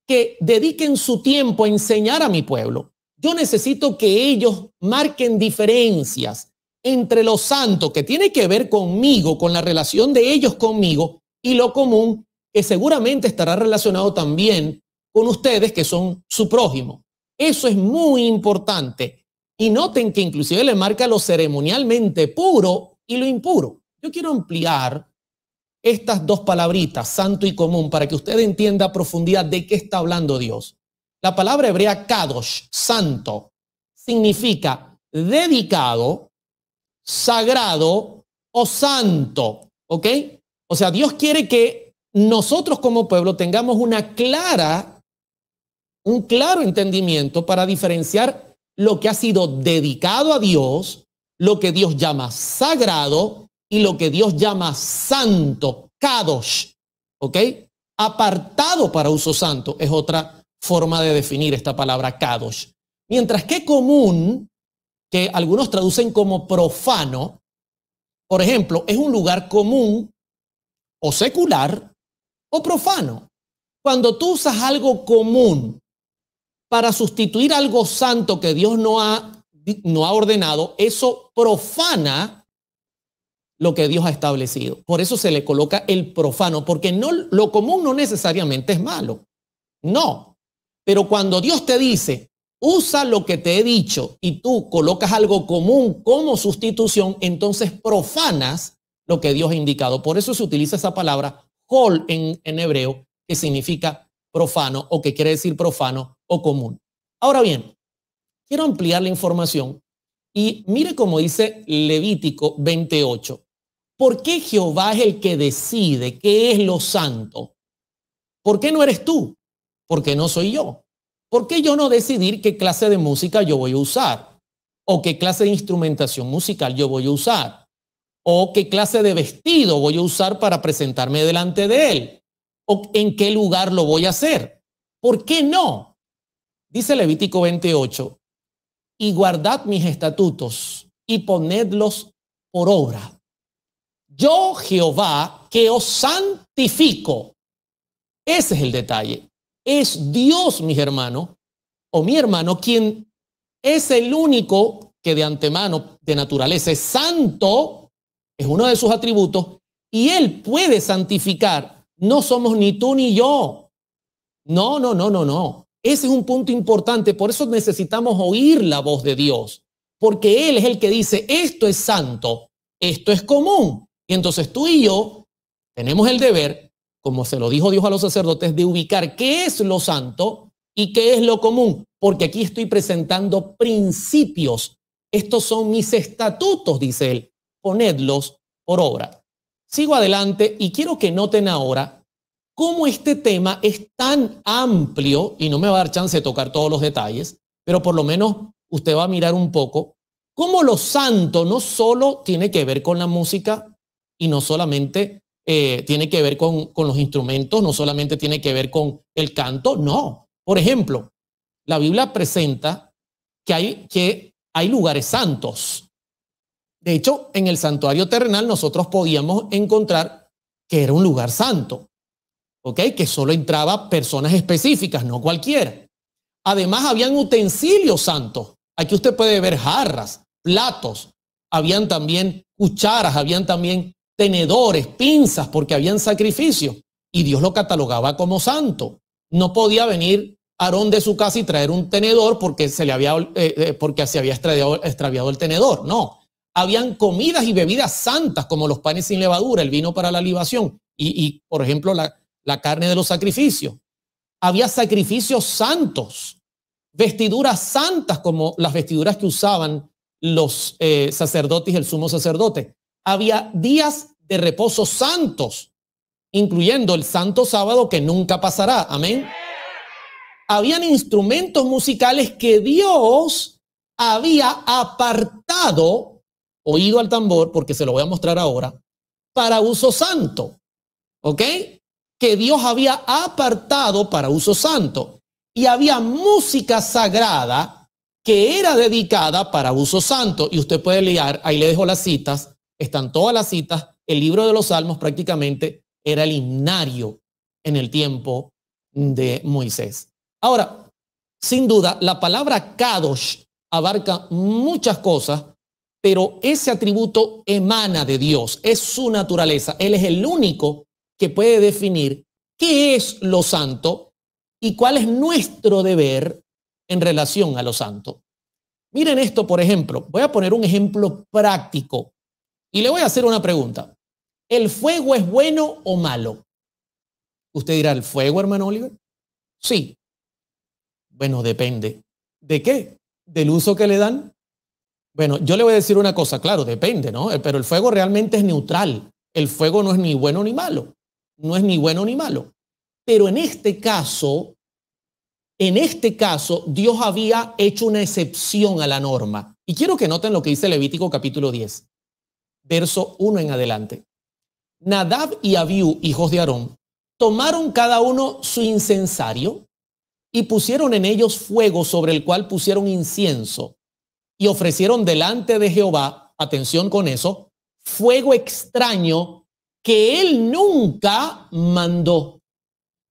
que dediquen su tiempo a enseñar a mi pueblo. Yo necesito que ellos marquen diferencias entre lo santo que tiene que ver conmigo, con la relación de ellos conmigo, y lo común que seguramente estará relacionado también con ustedes que son su prójimo. Eso es muy importante. Y noten que inclusive le marca lo ceremonialmente puro y lo impuro. Yo quiero ampliar estas dos palabritas, santo y común, para que usted entienda a profundidad de qué está hablando Dios. La palabra hebrea kadosh, santo, significa dedicado, sagrado o santo. ¿Ok? O sea, Dios quiere que nosotros como pueblo tengamos una clara un claro entendimiento para diferenciar lo que ha sido dedicado a Dios, lo que Dios llama sagrado y lo que Dios llama santo, kadosh, ¿ok? Apartado para uso santo es otra forma de definir esta palabra kadosh. Mientras que común, que algunos traducen como profano, por ejemplo, es un lugar común o secular o profano. Cuando tú usas algo común para sustituir algo santo que Dios no ha, no ha ordenado, eso profana lo que Dios ha establecido. Por eso se le coloca el profano, porque no, lo común no necesariamente es malo. No. Pero cuando Dios te dice, usa lo que te he dicho y tú colocas algo común como sustitución, entonces profanas lo que Dios ha indicado. Por eso se utiliza esa palabra hol en, en hebreo, que significa profano o que quiere decir profano común. Ahora bien, quiero ampliar la información y mire cómo dice Levítico 28. ¿Por qué Jehová es el que decide qué es lo santo? ¿Por qué no eres tú? ¿Por qué no soy yo? ¿Por qué yo no decidir qué clase de música yo voy a usar? ¿O qué clase de instrumentación musical yo voy a usar? ¿O qué clase de vestido voy a usar para presentarme delante de él? ¿O en qué lugar lo voy a hacer? ¿Por qué no? Dice Levítico 28, y guardad mis estatutos y ponedlos por obra. Yo, Jehová, que os santifico. Ese es el detalle. Es Dios, mis hermanos, o mi hermano, quien es el único que de antemano, de naturaleza, es santo, es uno de sus atributos, y él puede santificar. No somos ni tú ni yo. No, no, no, no, no. Ese es un punto importante, por eso necesitamos oír la voz de Dios, porque Él es el que dice, esto es santo, esto es común. Y entonces tú y yo tenemos el deber, como se lo dijo Dios a los sacerdotes, de ubicar qué es lo santo y qué es lo común, porque aquí estoy presentando principios. Estos son mis estatutos, dice Él, ponedlos por obra. Sigo adelante y quiero que noten ahora cómo este tema es tan amplio, y no me va a dar chance de tocar todos los detalles, pero por lo menos usted va a mirar un poco, cómo lo santo no solo tiene que ver con la música y no solamente eh, tiene que ver con, los instrumentos, no solamente tiene que ver con el canto, no. Por ejemplo, la Biblia presenta que hay, que hay lugares santos. De hecho, en el santuario terrenal nosotros podíamos encontrar que era un lugar santo. ¿ok? Que solo entraba personas específicas, no cualquiera. Además, habían utensilios santos. Aquí usted puede ver jarras, platos, habían también cucharas, habían también tenedores, pinzas, porque habían sacrificios. Y Dios lo catalogaba como santo. No podía venir Aarón de su casa y traer un tenedor porque se le había, eh, eh, porque se había extraviado, el tenedor. No, habían comidas y bebidas santas como los panes sin levadura, el vino para la libación y por ejemplo, la, la carne de los sacrificios. Había sacrificios santos, vestiduras santas como las vestiduras que usaban los eh, sacerdotes y el sumo sacerdote. Había días de reposo santos, incluyendo el santo sábado que nunca pasará. Amén. Habían instrumentos musicales que Dios había apartado, oído al tambor, porque se lo voy a mostrar ahora, para uso santo. ¿Ok? que Dios había apartado para uso santo. Y había música sagrada que era dedicada para uso santo. Y usted puede leer, ahí le dejo las citas, están todas las citas. El libro de los Salmos prácticamente era el himnario en el tiempo de Moisés. Ahora, sin duda, la palabra Kadosh abarca muchas cosas, pero ese atributo emana de Dios, es su naturaleza. Él es el único que puede definir qué es lo santo y cuál es nuestro deber en relación a lo santo. Miren esto, por ejemplo, voy a poner un ejemplo práctico y le voy a hacer una pregunta. ¿El fuego es bueno o malo? Usted dirá, ¿el fuego, hermano Oliver? Sí. Bueno, depende. ¿De qué? ¿Del uso que le dan? Bueno, yo le voy a decir una cosa, claro, depende, ¿no? Pero el fuego realmente es neutral. El fuego no es ni bueno ni malo no es ni bueno ni malo. Pero en este caso, en este caso, Dios había hecho una excepción a la norma. Y quiero que noten lo que dice Levítico capítulo 10, verso 1 en adelante. Nadab y Abiú, hijos de Aarón, tomaron cada uno su incensario y pusieron en ellos fuego sobre el cual pusieron incienso y ofrecieron delante de Jehová, atención con eso, fuego extraño que él nunca mandó.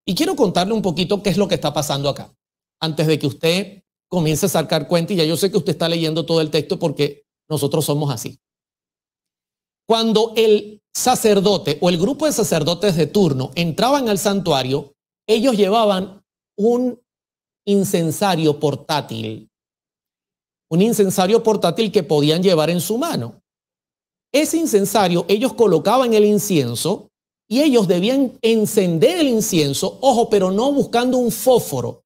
Y quiero contarle un poquito qué es lo que está pasando acá, antes de que usted comience a sacar cuenta, y ya yo sé que usted está leyendo todo el texto porque nosotros somos así. Cuando el sacerdote o el grupo de sacerdotes de turno entraban al santuario, ellos llevaban un incensario portátil, un incensario portátil que podían llevar en su mano. Ese incensario ellos colocaban el incienso y ellos debían encender el incienso, ojo, pero no buscando un fósforo.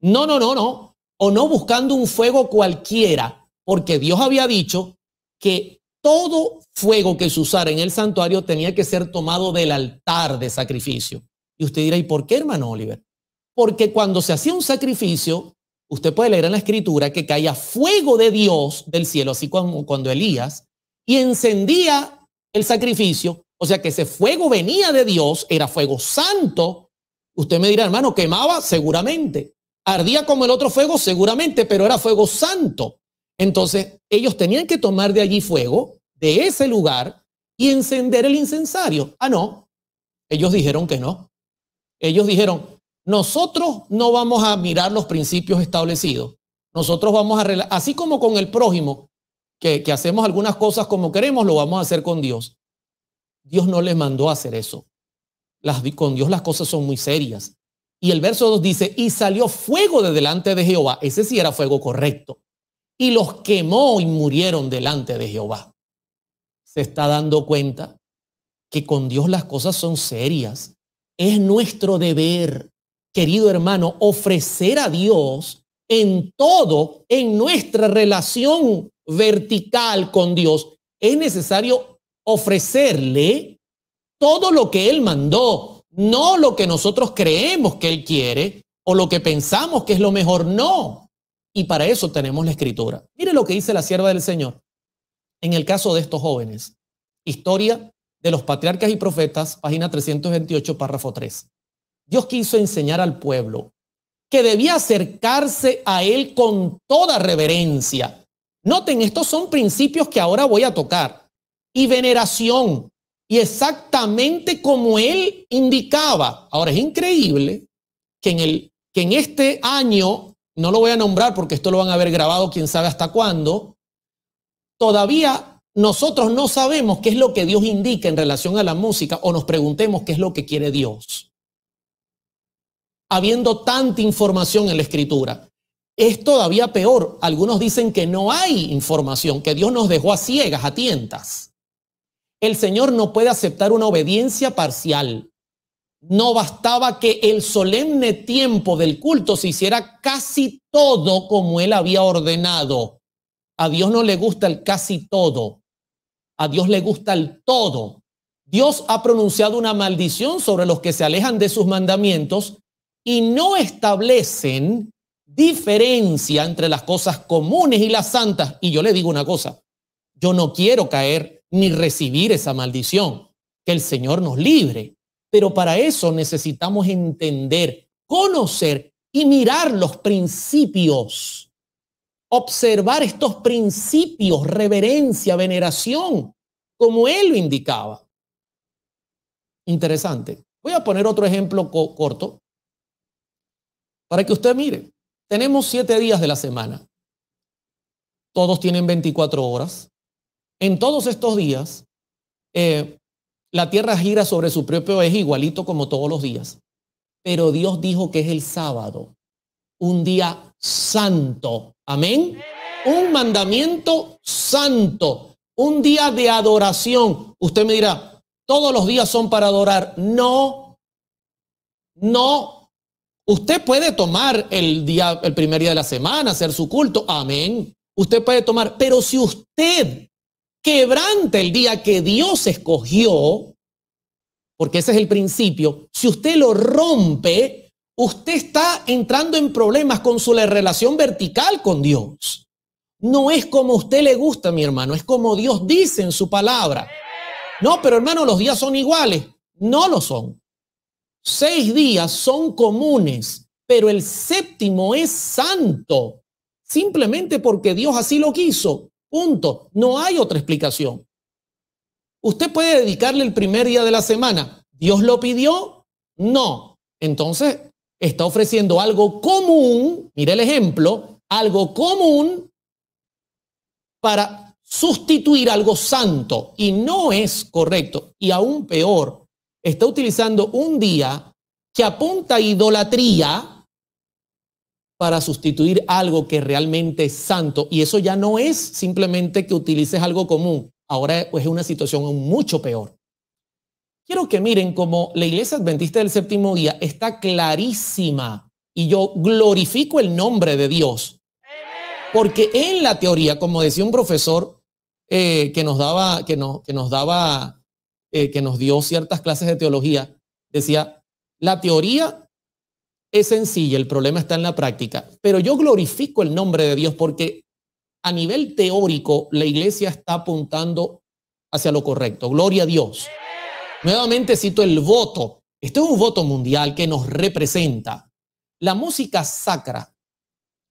No, no, no, no. O no buscando un fuego cualquiera, porque Dios había dicho que todo fuego que se usara en el santuario tenía que ser tomado del altar de sacrificio. Y usted dirá, ¿y por qué, hermano Oliver? Porque cuando se hacía un sacrificio, usted puede leer en la escritura que caía fuego de Dios del cielo, así como cuando Elías y encendía el sacrificio. O sea que ese fuego venía de Dios, era fuego santo. Usted me dirá, hermano, quemaba seguramente. Ardía como el otro fuego seguramente, pero era fuego santo. Entonces ellos tenían que tomar de allí fuego, de ese lugar, y encender el incensario. Ah, no. Ellos dijeron que no. Ellos dijeron, nosotros no vamos a mirar los principios establecidos. Nosotros vamos a, así como con el prójimo, que, hacemos algunas cosas como queremos, lo vamos a hacer con Dios. Dios no les mandó a hacer eso. Las, con Dios las cosas son muy serias. Y el verso 2 dice, y salió fuego de delante de Jehová. Ese sí era fuego correcto. Y los quemó y murieron delante de Jehová. Se está dando cuenta que con Dios las cosas son serias. Es nuestro deber, querido hermano, ofrecer a Dios en todo, en nuestra relación vertical con Dios, es necesario ofrecerle todo lo que Él mandó, no lo que nosotros creemos que Él quiere o lo que pensamos que es lo mejor, no. Y para eso tenemos la escritura. Mire lo que dice la sierva del Señor en el caso de estos jóvenes. Historia de los patriarcas y profetas, página 328, párrafo 3. Dios quiso enseñar al pueblo que debía acercarse a Él con toda reverencia Noten, estos son principios que ahora voy a tocar. Y veneración. Y exactamente como él indicaba. Ahora es increíble que en, el, que en este año, no lo voy a nombrar porque esto lo van a haber grabado quién sabe hasta cuándo, todavía nosotros no sabemos qué es lo que Dios indica en relación a la música o nos preguntemos qué es lo que quiere Dios. Habiendo tanta información en la escritura es todavía peor. Algunos dicen que no hay información, que Dios nos dejó a ciegas, a tientas. El Señor no puede aceptar una obediencia parcial. No bastaba que el solemne tiempo del culto se hiciera casi todo como Él había ordenado. A Dios no le gusta el casi todo. A Dios le gusta el todo. Dios ha pronunciado una maldición sobre los que se alejan de sus mandamientos y no establecen diferencia entre las cosas comunes y las santas. Y yo le digo una cosa, yo no quiero caer ni recibir esa maldición, que el Señor nos libre. Pero para eso necesitamos entender, conocer y mirar los principios, observar estos principios, reverencia, veneración, como Él lo indicaba. Interesante. Voy a poner otro ejemplo corto para que usted mire. Tenemos siete días de la semana. Todos tienen 24 horas. En todos estos días, eh, la tierra gira sobre su propio eje igualito como todos los días. Pero Dios dijo que es el sábado, un día santo. Amén. Un mandamiento santo, un día de adoración. Usted me dirá, todos los días son para adorar. No, no Usted puede tomar el, día, el primer día de la semana, hacer su culto, amén. Usted puede tomar, pero si usted quebrante el día que Dios escogió, porque ese es el principio, si usted lo rompe, usted está entrando en problemas con su relación vertical con Dios. No es como a usted le gusta, mi hermano, es como Dios dice en su palabra. No, pero hermano, los días son iguales. No lo son. Seis días son comunes, pero el séptimo es santo, simplemente porque Dios así lo quiso. Punto. No hay otra explicación. Usted puede dedicarle el primer día de la semana. ¿Dios lo pidió? No. Entonces, está ofreciendo algo común, mire el ejemplo, algo común para sustituir algo santo y no es correcto. Y aún peor, está utilizando un día que apunta a idolatría para sustituir algo que realmente es santo. Y eso ya no es simplemente que utilices algo común. Ahora es una situación mucho peor. Quiero que miren cómo la iglesia adventista del séptimo día está clarísima y yo glorifico el nombre de Dios. Porque en la teoría, como decía un profesor eh, que nos daba, que, que nos daba eh, que nos dio ciertas clases de teología, decía, la teoría es sencilla, el problema está en la práctica, pero yo glorifico el nombre de Dios porque a nivel teórico la iglesia está apuntando hacia lo correcto. Gloria a Dios. Nuevamente cito el voto. Este es un voto mundial que nos representa. La música sacra.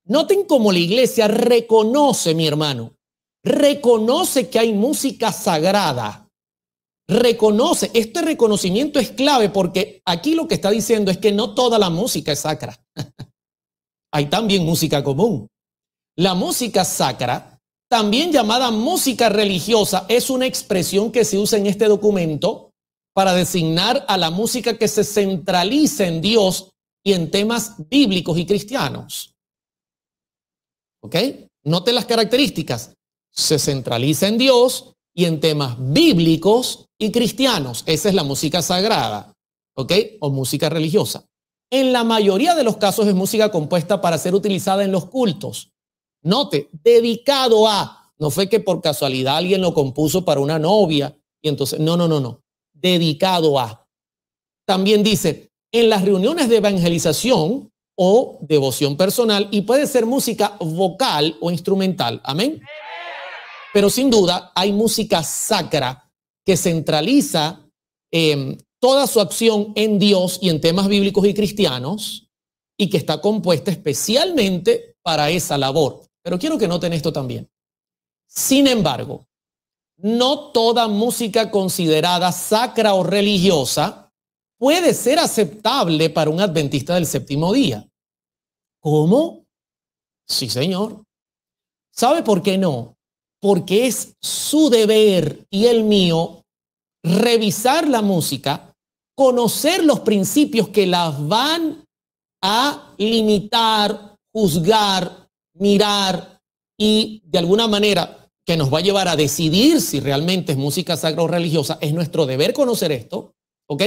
Noten cómo la iglesia reconoce, mi hermano, reconoce que hay música sagrada reconoce, este reconocimiento es clave porque aquí lo que está diciendo es que no toda la música es sacra. Hay también música común. La música sacra, también llamada música religiosa, es una expresión que se usa en este documento para designar a la música que se centraliza en Dios y en temas bíblicos y cristianos. ¿Ok? note las características. Se centraliza en Dios y en temas bíblicos y cristianos. Esa es la música sagrada, ¿ok? O música religiosa. En la mayoría de los casos es música compuesta para ser utilizada en los cultos. Note, dedicado a, no fue que por casualidad alguien lo compuso para una novia y entonces, no, no, no, no, dedicado a. También dice, en las reuniones de evangelización o devoción personal y puede ser música vocal o instrumental, amén. Pero sin duda hay música sacra que centraliza em, toda su acción en Dios y en temas bíblicos y cristianos y que está compuesta especialmente para esa labor. Pero quiero que noten esto también. Sin embargo, no toda música considerada sacra o religiosa puede ser aceptable para un adventista del séptimo día. ¿Cómo? Sí, señor. ¿Sabe por qué no? Porque es su deber y el mío revisar la música, conocer los principios que las van a limitar, juzgar, mirar y de alguna manera que nos va a llevar a decidir si realmente es música sacra o religiosa, es nuestro deber conocer esto, ¿ok?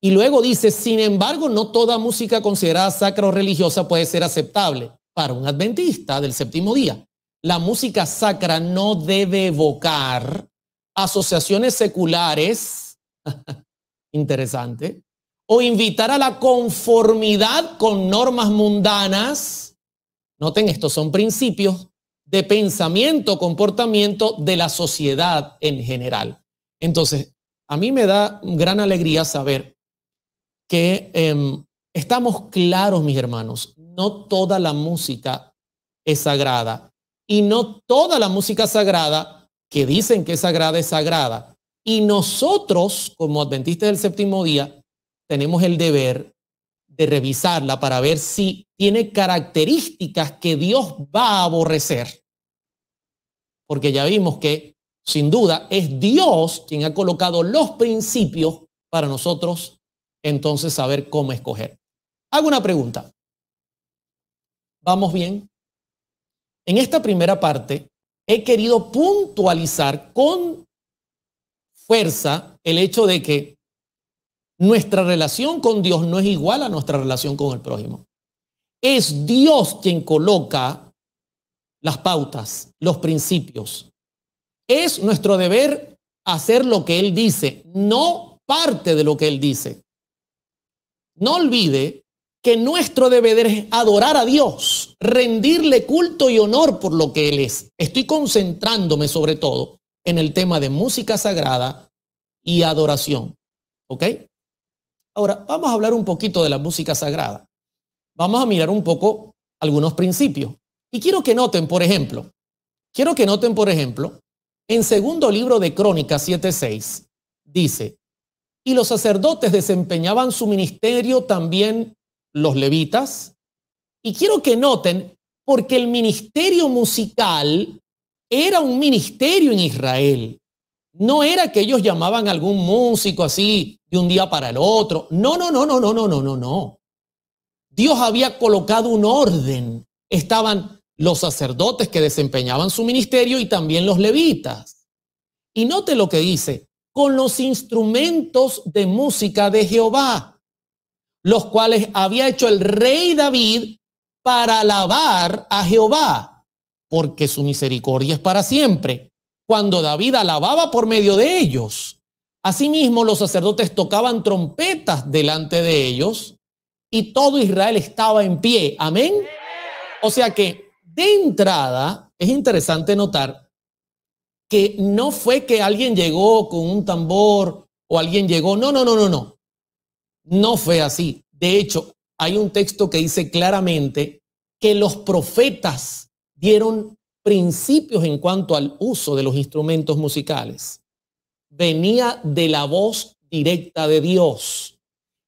Y luego dice, sin embargo, no toda música considerada sacra o religiosa puede ser aceptable para un adventista del séptimo día. La música sacra no debe evocar asociaciones seculares, interesante, o invitar a la conformidad con normas mundanas. Noten, estos son principios de pensamiento, comportamiento de la sociedad en general. Entonces, a mí me da gran alegría saber que em, estamos claros, mis hermanos, no toda la música es sagrada y no toda la música sagrada que dicen que es sagrada es sagrada. Y nosotros, como adventistas del séptimo día, tenemos el deber de revisarla para ver si tiene características que Dios va a aborrecer. Porque ya vimos que, sin duda, es Dios quien ha colocado los principios para nosotros entonces saber cómo escoger. Hago una pregunta. ¿Vamos bien? En esta primera parte he querido puntualizar con fuerza el hecho de que nuestra relación con Dios no es igual a nuestra relación con el prójimo. Es Dios quien coloca las pautas, los principios. Es nuestro deber hacer lo que Él dice, no parte de lo que Él dice. No olvide que nuestro deber es adorar a Dios, rendirle culto y honor por lo que Él es. Estoy concentrándome sobre todo en el tema de música sagrada y adoración. ¿Ok? Ahora, vamos a hablar un poquito de la música sagrada. Vamos a mirar un poco algunos principios. Y quiero que noten, por ejemplo, quiero que noten, por ejemplo, en segundo libro de Crónicas 7.6 dice, y los sacerdotes desempeñaban su ministerio también los levitas. Y quiero que noten, porque el ministerio musical era un ministerio en Israel. No era que ellos llamaban a algún músico así de un día para el otro. No, no, no, no, no, no, no, no, no. Dios había colocado un orden. Estaban los sacerdotes que desempeñaban su ministerio y también los levitas. Y note lo que dice, con los instrumentos de música de Jehová, los cuales había hecho el rey David para alabar a Jehová, porque su misericordia es para siempre, cuando David alababa por medio de ellos. Asimismo, los sacerdotes tocaban trompetas delante de ellos y todo Israel estaba en pie. Amén. O sea que de entrada es interesante notar que no fue que alguien llegó con un tambor o alguien llegó, no, no, no, no, no. No fue así. De hecho, hay un texto que dice claramente que los profetas dieron principios en cuanto al uso de los instrumentos musicales. Venía de la voz directa de Dios.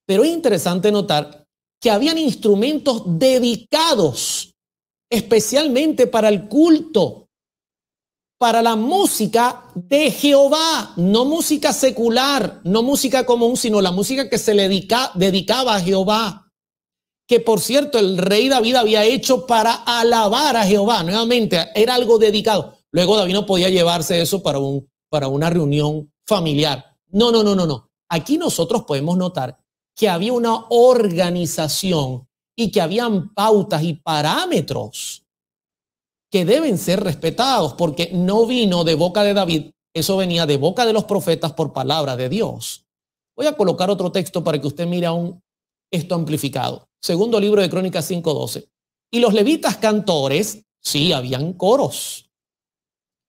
Pero es interesante notar que habían instrumentos dedicados especialmente para el culto para la música de Jehová, no música secular, no música común, sino la música que se le dedicaba a Jehová, que por cierto el rey David había hecho para alabar a Jehová, nuevamente era algo dedicado. Luego David no podía llevarse eso para, un, para una reunión familiar. No, no, no, no, no. Aquí nosotros podemos notar que había una organización y que habían pautas y parámetros que deben ser respetados, porque no vino de boca de David, eso venía de boca de los profetas por palabra de Dios. Voy a colocar otro texto para que usted mire aún esto amplificado. Segundo libro de Crónicas 5:12. Y los levitas cantores, sí, habían coros.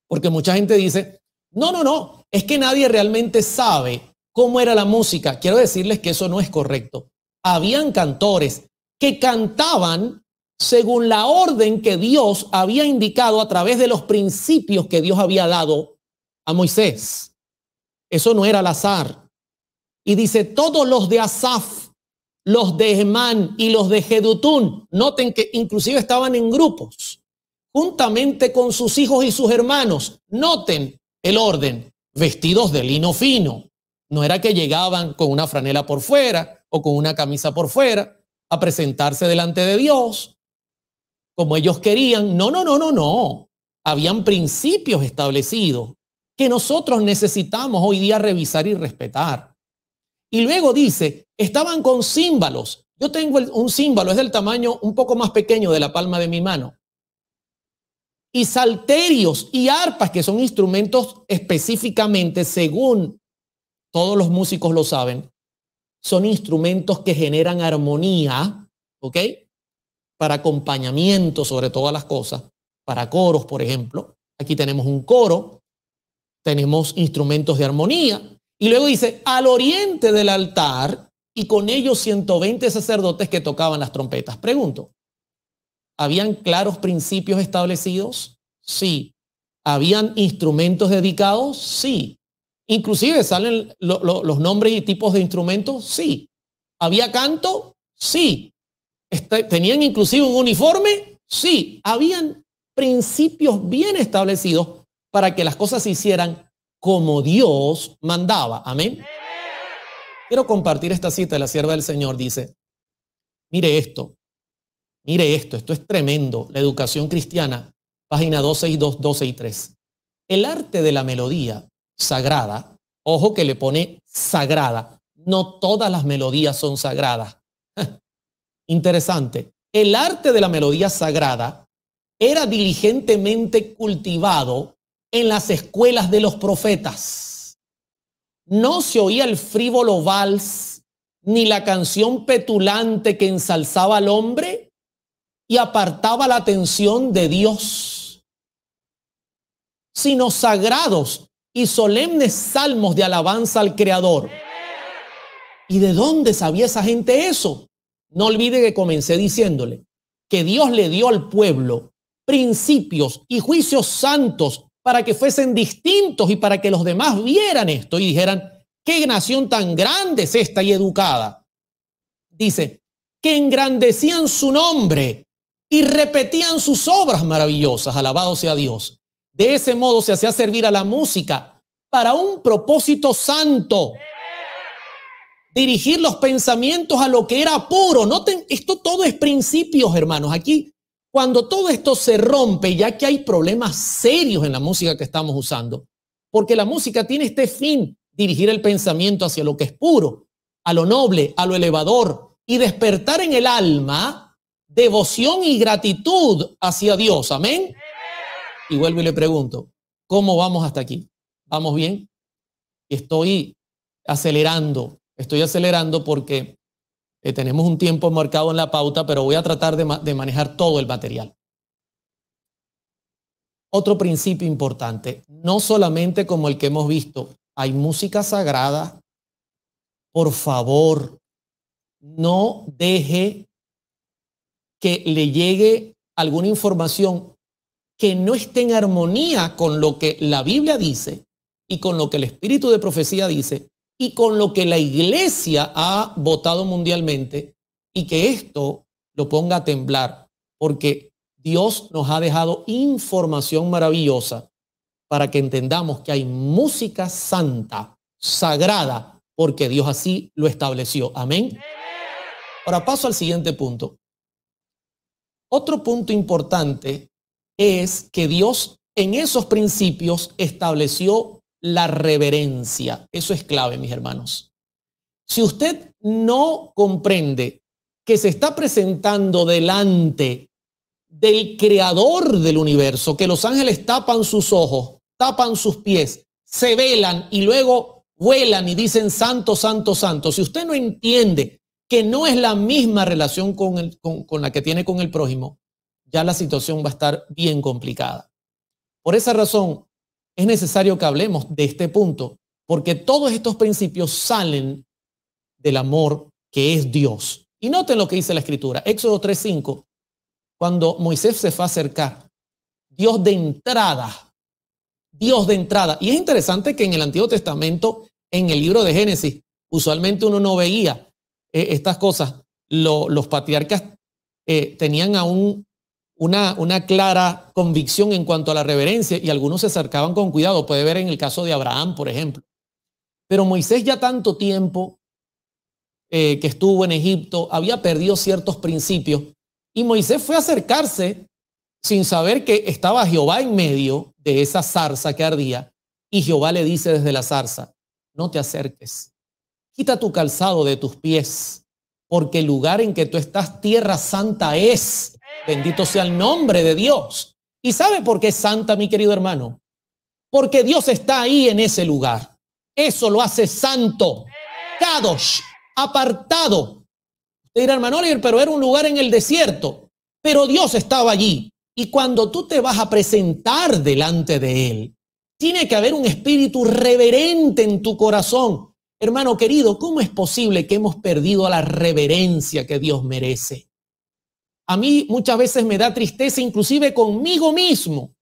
Porque mucha gente dice, no, no, no, es que nadie realmente sabe cómo era la música. Quiero decirles que eso no es correcto. Habían cantores que cantaban según la orden que Dios había indicado a través de los principios que Dios había dado a Moisés. Eso no era al azar. Y dice, todos los de Asaf, los de Emán y los de Gedutún, noten que inclusive estaban en grupos, juntamente con sus hijos y sus hermanos. Noten el orden, vestidos de lino fino. No era que llegaban con una franela por fuera o con una camisa por fuera a presentarse delante de Dios, como ellos querían. No, no, no, no, no. Habían principios establecidos que nosotros necesitamos hoy día revisar y respetar. Y luego dice, estaban con símbolos. Yo tengo un símbolo, es del tamaño un poco más pequeño de la palma de mi mano. Y salterios y arpas, que son instrumentos específicamente, según todos los músicos lo saben, son instrumentos que generan armonía, ¿ok? para acompañamiento sobre todas las cosas, para coros, por ejemplo. Aquí tenemos un coro, tenemos instrumentos de armonía, y luego dice, al oriente del altar, y con ellos 120 sacerdotes que tocaban las trompetas. Pregunto, ¿habían claros principios establecidos? Sí. ¿Habían instrumentos dedicados? Sí. Inclusive salen los nombres y tipos de instrumentos? Sí. ¿Había canto? Sí. ¿Tenían inclusive un uniforme? Sí, habían principios bien establecidos para que las cosas se hicieran como Dios mandaba. Amén. Quiero compartir esta cita de la sierva del Señor. Dice, mire esto, mire esto, esto es tremendo. La educación cristiana, página 12 y 2, 12 y 3. El arte de la melodía sagrada, ojo que le pone sagrada, no todas las melodías son sagradas. Interesante. El arte de la melodía sagrada era diligentemente cultivado en las escuelas de los profetas. No se oía el frívolo vals ni la canción petulante que ensalzaba al hombre y apartaba la atención de Dios, sino sagrados y solemnes salmos de alabanza al Creador. ¿Y de dónde sabía esa gente eso? No olvide que comencé diciéndole que Dios le dio al pueblo principios y juicios santos para que fuesen distintos y para que los demás vieran esto y dijeran, qué nación tan grande es esta y educada. Dice, que engrandecían su nombre y repetían sus obras maravillosas, alabado sea Dios. De ese modo se hacía servir a la música para un propósito santo dirigir los pensamientos a lo que era puro. Noten, esto todo es principios, hermanos. Aquí, cuando todo esto se rompe, ya que hay problemas serios en la música que estamos usando, porque la música tiene este fin, dirigir el pensamiento hacia lo que es puro, a lo noble, a lo elevador, y despertar en el alma devoción y gratitud hacia Dios. Amén. Y vuelvo y le pregunto, ¿cómo vamos hasta aquí? ¿Vamos bien? Y estoy acelerando Estoy acelerando porque eh, tenemos un tiempo marcado en la pauta, pero voy a tratar de manejar todo el material. Otro principio importante, no solamente como el que hemos visto, hay música sagrada. Por favor, no deje que le llegue alguna información que no esté en armonía con lo que la Biblia dice y con lo que el espíritu de profecía dice y con lo que la iglesia ha votado mundialmente y que esto lo ponga a temblar, porque Dios nos ha dejado información maravillosa para que entendamos que hay música santa, sagrada, porque Dios así lo estableció. Amén. Ahora paso al siguiente punto. Otro punto importante es que Dios en esos principios estableció la reverencia. Eso es clave, mis hermanos. Si usted no comprende que se está presentando delante del creador del universo, que los ángeles tapan sus ojos, tapan sus pies, se velan y luego vuelan y dicen santo, santo, santo. Si usted no entiende que no es la misma relación con, el, con, la que tiene con el prójimo, ya la situación va a estar bien complicada. Por esa razón, es necesario que hablemos de este punto, porque todos estos principios salen del amor que es Dios. Y noten lo que dice la escritura, Éxodo 3:5, cuando Moisés se fue a acercar, Dios de entrada, Dios de entrada. Y es interesante que en el Antiguo Testamento, en el libro de Génesis, usualmente uno no veía eh, estas cosas. los patriarcas eh, tenían a un una, clara convicción en cuanto a la reverencia y algunos se acercaban con cuidado. Puede ver en el caso de Abraham, por ejemplo. Pero Moisés ya tanto tiempo eh, que estuvo en Egipto había perdido ciertos principios y Moisés fue a acercarse sin saber que estaba Jehová en medio de esa zarza que ardía y Jehová le dice desde la zarza, no te acerques, quita tu calzado de tus pies, porque el lugar en que tú estás, tierra santa es Bendito sea el nombre de Dios. ¿Y sabe por qué es santa, mi querido hermano? Porque Dios está ahí en ese lugar. Eso lo hace santo. Kadosh, apartado. Te dirá, hermano, pero era un lugar en el desierto. Pero Dios estaba allí. Y cuando tú te vas a presentar delante de Él, tiene que haber un espíritu reverente en tu corazón. Hermano querido, ¿cómo es posible que hemos perdido la reverencia que Dios merece? A mí muchas veces me da tristeza, inclusive conmigo mismo,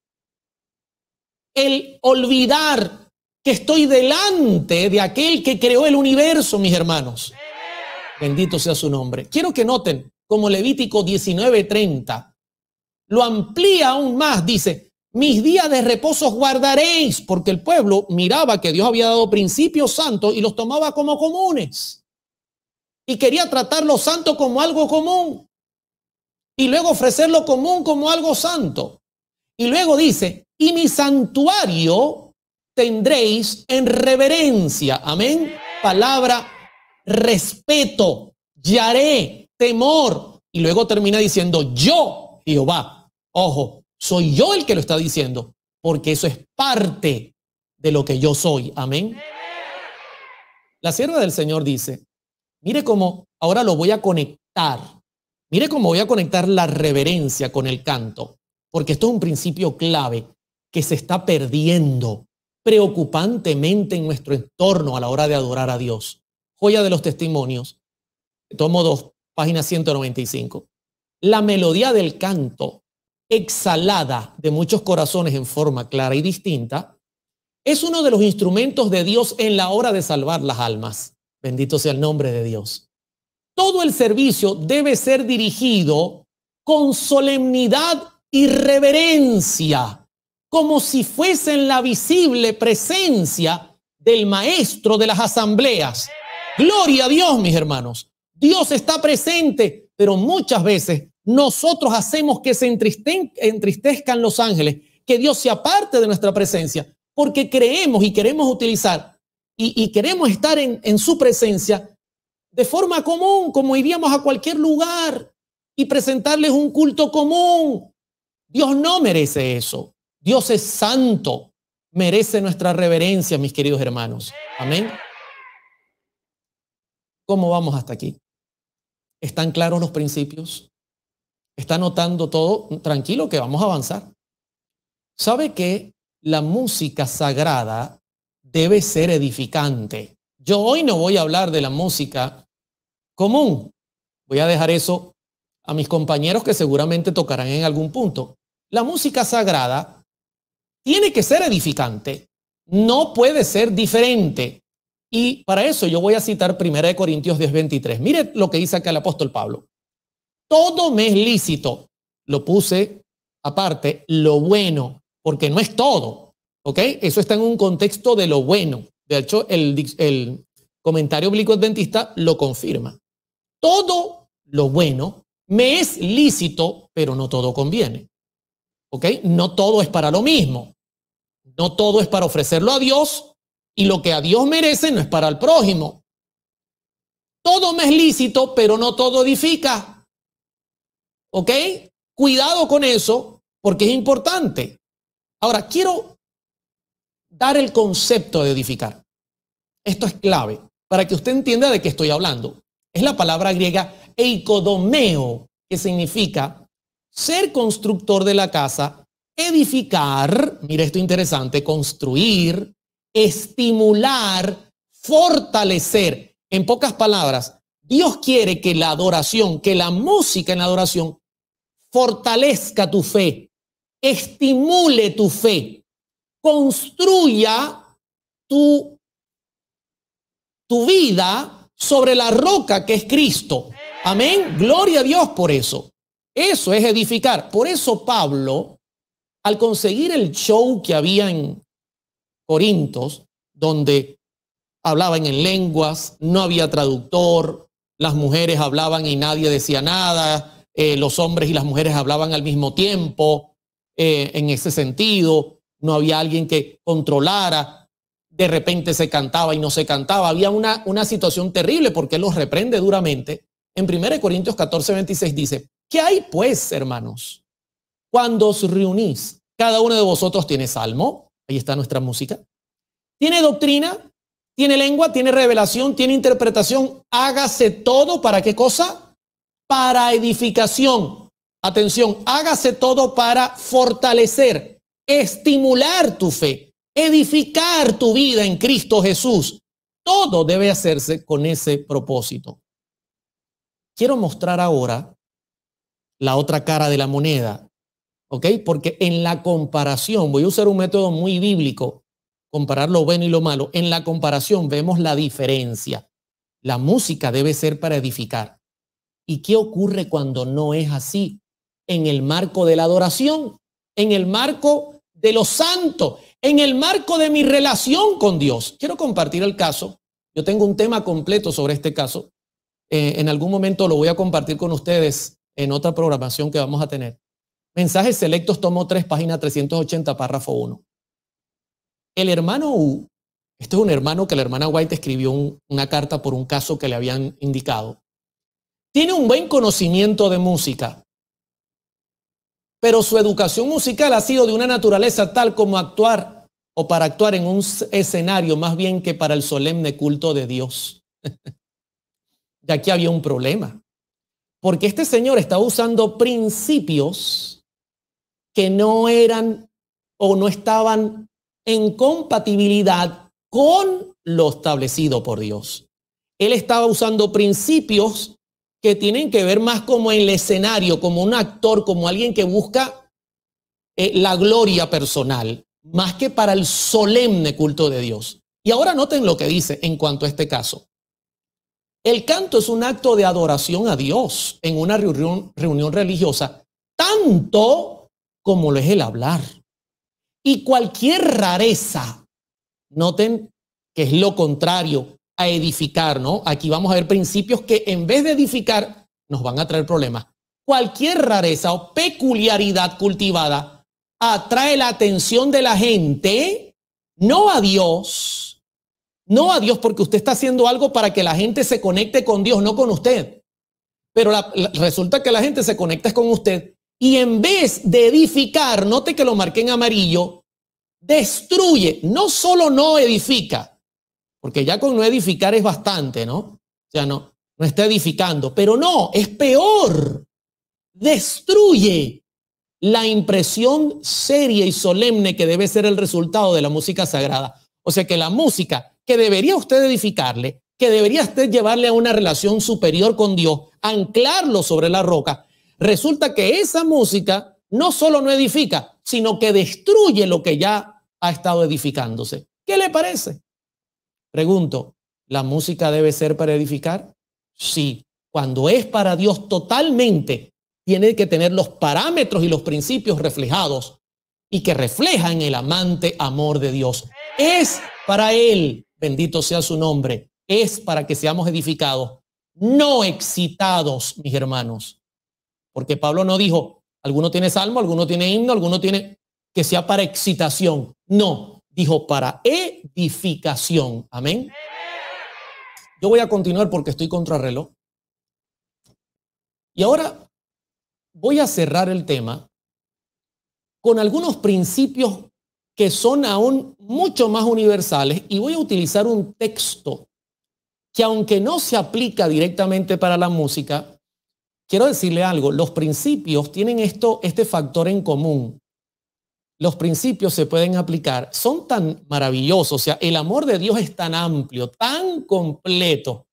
el olvidar que estoy delante de aquel que creó el universo, mis hermanos. Bendito sea su nombre. Quiero que noten como Levítico 19:30 lo amplía aún más. Dice, mis días de reposo guardaréis, porque el pueblo miraba que Dios había dado principios santos y los tomaba como comunes. Y quería tratar los santos como algo común y luego ofrecerlo lo común como algo santo. Y luego dice, y mi santuario tendréis en reverencia. Amén. Palabra, respeto, yaré, temor. Y luego termina diciendo, yo, Jehová. Ojo, soy yo el que lo está diciendo, porque eso es parte de lo que yo soy. Amén. La sierva del Señor dice, mire cómo ahora lo voy a conectar Mire cómo voy a conectar la reverencia con el canto, porque esto es un principio clave que se está perdiendo preocupantemente en nuestro entorno a la hora de adorar a Dios. Joya de los Testimonios, tomo dos página 195. La melodía del canto, exhalada de muchos corazones en forma clara y distinta, es uno de los instrumentos de Dios en la hora de salvar las almas. Bendito sea el nombre de Dios todo el servicio debe ser dirigido con solemnidad y reverencia, como si fuese en la visible presencia del maestro de las asambleas. Gloria a Dios, mis hermanos. Dios está presente, pero muchas veces nosotros hacemos que se entristezcan los ángeles, que Dios sea parte de nuestra presencia, porque creemos y queremos utilizar y, queremos estar en su presencia de forma común, como iríamos a cualquier lugar y presentarles un culto común. Dios no merece eso. Dios es santo. Merece nuestra reverencia, mis queridos hermanos. Amén. ¿Cómo vamos hasta aquí? ¿Están claros los principios? ¿Está notando todo? Tranquilo que vamos a avanzar. ¿Sabe que la música sagrada debe ser edificante? Yo hoy no voy a hablar de la música común. Voy a dejar eso a mis compañeros que seguramente tocarán en algún punto. La música sagrada tiene que ser edificante, no puede ser diferente. Y para eso yo voy a citar 1 Corintios 10:23. Mire lo que dice acá el apóstol Pablo. Todo me es lícito. Lo puse aparte, lo bueno, porque no es todo. ¿Ok? Eso está en un contexto de lo bueno. De hecho, el, el comentario oblicuo adventista lo confirma todo lo bueno me es lícito, pero no todo conviene. ¿Ok? No todo es para lo mismo. No todo es para ofrecerlo a Dios y lo que a Dios merece no es para el prójimo. Todo me es lícito, pero no todo edifica. ¿Ok? Cuidado con eso porque es importante. Ahora, quiero dar el concepto de edificar. Esto es clave para que usted entienda de qué estoy hablando es la palabra griega eikodomeo, que significa ser constructor de la casa, edificar, mira esto interesante, construir, estimular, fortalecer. En pocas palabras, Dios quiere que la adoración, que la música en la adoración fortalezca tu fe, estimule tu fe, construya tu, tu vida sobre la roca que es Cristo. Amén. Gloria a Dios por eso. Eso es edificar. Por eso Pablo, al conseguir el show que había en Corintos, donde hablaban en lenguas, no había traductor, las mujeres hablaban y nadie decía nada, eh, los hombres y las mujeres hablaban al mismo tiempo, eh, en ese sentido, no había alguien que controlara de repente se cantaba y no se cantaba. Había una, una situación terrible porque los reprende duramente. En 1 Corintios 14, 26 dice, ¿qué hay pues, hermanos? Cuando os reunís, cada uno de vosotros tiene salmo, ahí está nuestra música, tiene doctrina, tiene lengua, tiene revelación, tiene interpretación, hágase todo para qué cosa? Para edificación. Atención, hágase todo para fortalecer, estimular tu fe edificar tu vida en Cristo Jesús. Todo debe hacerse con ese propósito. Quiero mostrar ahora la otra cara de la moneda, ¿ok? Porque en la comparación, voy a usar un método muy bíblico, comparar lo bueno y lo malo. En la comparación vemos la diferencia. La música debe ser para edificar. ¿Y qué ocurre cuando no es así? En el marco de la adoración, en el marco de los santos en el marco de mi relación con Dios. Quiero compartir el caso. Yo tengo un tema completo sobre este caso. Eh, en algún momento lo voy a compartir con ustedes en otra programación que vamos a tener. Mensajes selectos, tomo 3, página 380, párrafo 1. El hermano U, este es un hermano que la hermana White escribió una carta por un caso que le habían indicado, tiene un buen conocimiento de música, pero su educación musical ha sido de una naturaleza tal como actuar o para actuar en un escenario más bien que para el solemne culto de Dios. de aquí había un problema, porque este señor estaba usando principios que no eran o no estaban en compatibilidad con lo establecido por Dios. Él estaba usando principios que tienen que ver más como en el escenario, como un actor, como alguien que busca eh, la gloria personal, más que para el solemne culto de Dios. Y ahora noten lo que dice en cuanto a este caso. El canto es un acto de adoración a Dios en una reunión religiosa, tanto como lo es el hablar. Y cualquier rareza, noten que es lo contrario a edificar, ¿no? Aquí vamos a ver principios que en vez de edificar nos van a traer problemas. Cualquier rareza o peculiaridad cultivada atrae la atención de la gente, no a Dios, no a Dios porque usted está haciendo algo para que la gente se conecte con Dios, no con usted. Pero resulta que la gente se conecta con usted y en vez de edificar, note que lo marqué en amarillo, destruye, no solo no edifica, porque ya con no edificar es bastante, ¿no? O sea, no, no está edificando. Pero no, es peor. Destruye la impresión seria y solemne que debe ser el resultado de la música sagrada. O sea que la música que debería usted edificarle, que debería usted llevarle a una relación superior con Dios, anclarlo sobre la roca, resulta que esa música no solo no edifica, sino que destruye lo que ya ha estado edificándose. ¿Qué le parece? Pregunto, ¿la música debe ser para edificar? Sí. Cuando es para Dios totalmente, tiene que tener los parámetros y los principios reflejados y que reflejan el amante amor de Dios. Es para Él, bendito sea su nombre, es para que seamos edificados, no excitados, mis hermanos. Porque Pablo no dijo, alguno tiene salmo, alguno tiene himno, alguno tiene que sea para excitación. No, dijo para edificación. Amén. Yo voy a continuar porque estoy contra reloj. Y ahora voy a cerrar el tema con algunos principios que son aún mucho más universales y voy a utilizar un texto que aunque no se aplica directamente para la música, quiero decirle algo, los principios tienen esto, este factor en común, los principios se pueden aplicar, son tan maravillosos, o sea, el amor de Dios es tan amplio, tan completo,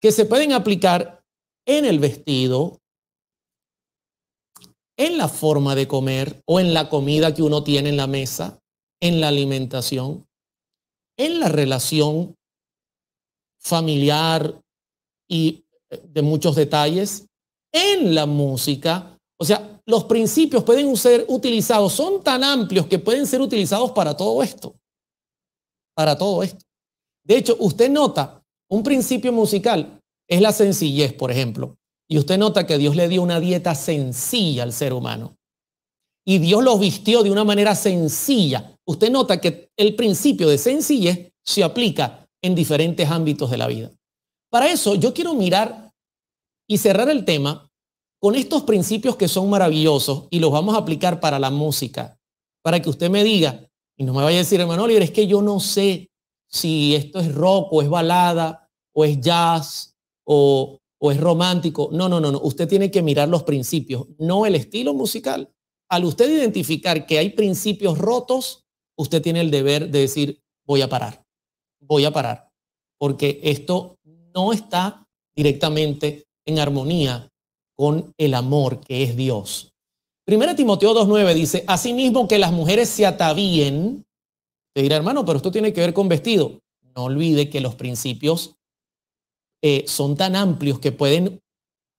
que se pueden aplicar en el vestido, en la forma de comer o en la comida que uno tiene en la mesa, en la alimentación, en la relación familiar y eh, de muchos detalles, en la música. O sea, los principios pueden ser utilizados, son tan amplios que pueden ser utilizados para todo esto. Para todo esto. De hecho, usted nota un principio musical, es la sencillez, por ejemplo. Y usted nota que Dios le dio una dieta sencilla al ser humano. Y Dios lo vistió de una manera sencilla. Usted nota que el principio de sencillez se aplica en diferentes ámbitos de la vida. Para eso yo quiero mirar y cerrar el tema con estos principios que son maravillosos y los vamos a aplicar para la música, para que usted me diga, y no me vaya a decir, hermano Oliver, es que yo no sé si esto es rock o es balada o es jazz o, o es romántico. No, no, no, no. Usted tiene que mirar los principios, no el estilo musical. Al usted identificar que hay principios rotos, usted tiene el deber de decir, voy a parar, voy a parar, porque esto no está directamente en armonía con el amor que es Dios. Primera Timoteo 2.9 dice, asimismo que las mujeres se atavíen, te dirá hermano, pero esto tiene que ver con vestido. No olvide que los principios eh, son tan amplios que pueden,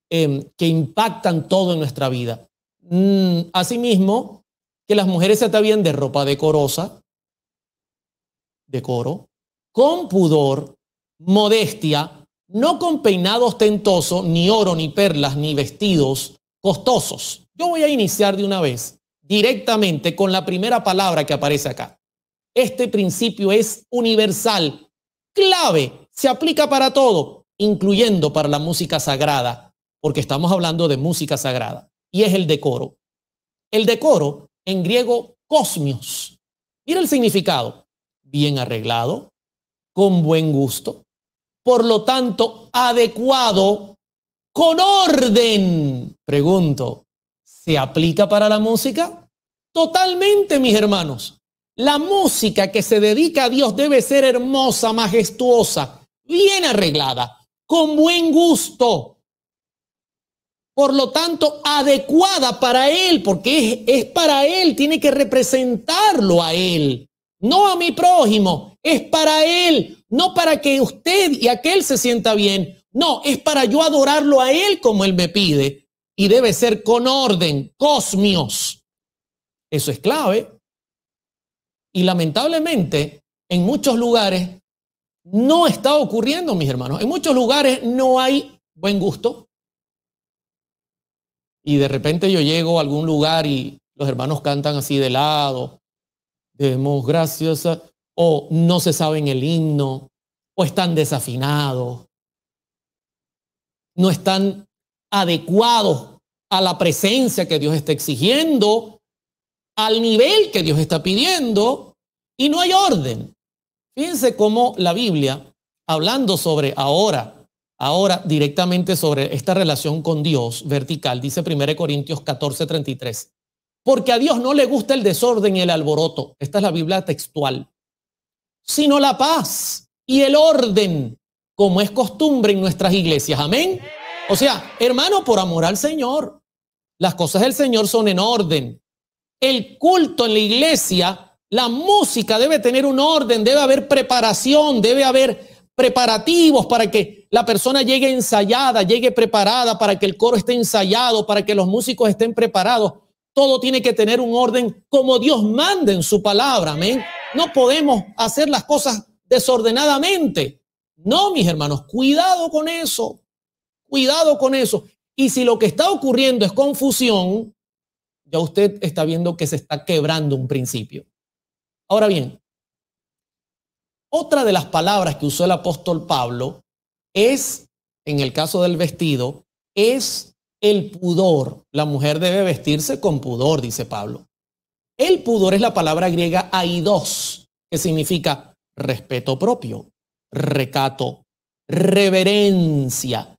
em, que impactan todo en nuestra vida. Mm, asimismo, que las mujeres se atavíen de ropa decorosa, decoro, con pudor, modestia, no con peinado ostentoso, ni oro, ni perlas, ni vestidos costosos. Yo voy a iniciar de una vez directamente con la primera palabra que aparece acá. Este principio es universal, clave, se aplica para todo, incluyendo para la música sagrada, porque estamos hablando de música sagrada, y es el decoro. El decoro, en griego, cosmios. Mira el significado. Bien arreglado, con buen gusto, por lo tanto, adecuado, con orden. Pregunto, ¿se aplica para la música? Totalmente, mis hermanos. La música que se dedica a Dios debe ser hermosa, majestuosa, bien arreglada, con buen gusto. Por lo tanto, adecuada para Él, porque es, es para Él, tiene que representarlo a Él, no a mi prójimo, es para Él, no para que usted y aquel se sienta bien. No, es para yo adorarlo a él como él me pide. Y debe ser con orden, cosmios. Eso es clave. Y lamentablemente, en muchos lugares no está ocurriendo, mis hermanos. En muchos lugares no hay buen gusto. Y de repente yo llego a algún lugar y los hermanos cantan así de lado. Demos gracias a o no se saben el himno, o están desafinados, no están adecuados a la presencia que Dios está exigiendo, al nivel que Dios está pidiendo, y no hay orden. Fíjense cómo la Biblia, hablando sobre ahora, ahora directamente sobre esta relación con Dios vertical, dice 1 Corintios 14, 33, porque a Dios no le gusta el desorden y el alboroto. Esta es la Biblia textual sino la paz y el orden, como es costumbre en nuestras iglesias. Amén. O sea, hermano, por amor al Señor, las cosas del Señor son en orden. El culto en la iglesia, la música debe tener un orden, debe haber preparación, debe haber preparativos para que la persona llegue ensayada, llegue preparada, para que el coro esté ensayado, para que los músicos estén preparados. Todo tiene que tener un orden como Dios manda en su palabra. Amén. No podemos hacer las cosas desordenadamente. No, mis hermanos, cuidado con eso. Cuidado con eso. Y si lo que está ocurriendo es confusión, ya usted está viendo que se está quebrando un principio. Ahora bien, otra de las palabras que usó el apóstol Pablo es, en el caso del vestido, es el pudor. La mujer debe vestirse con pudor, dice Pablo. El pudor es la palabra griega aidos, que significa respeto propio, recato, reverencia,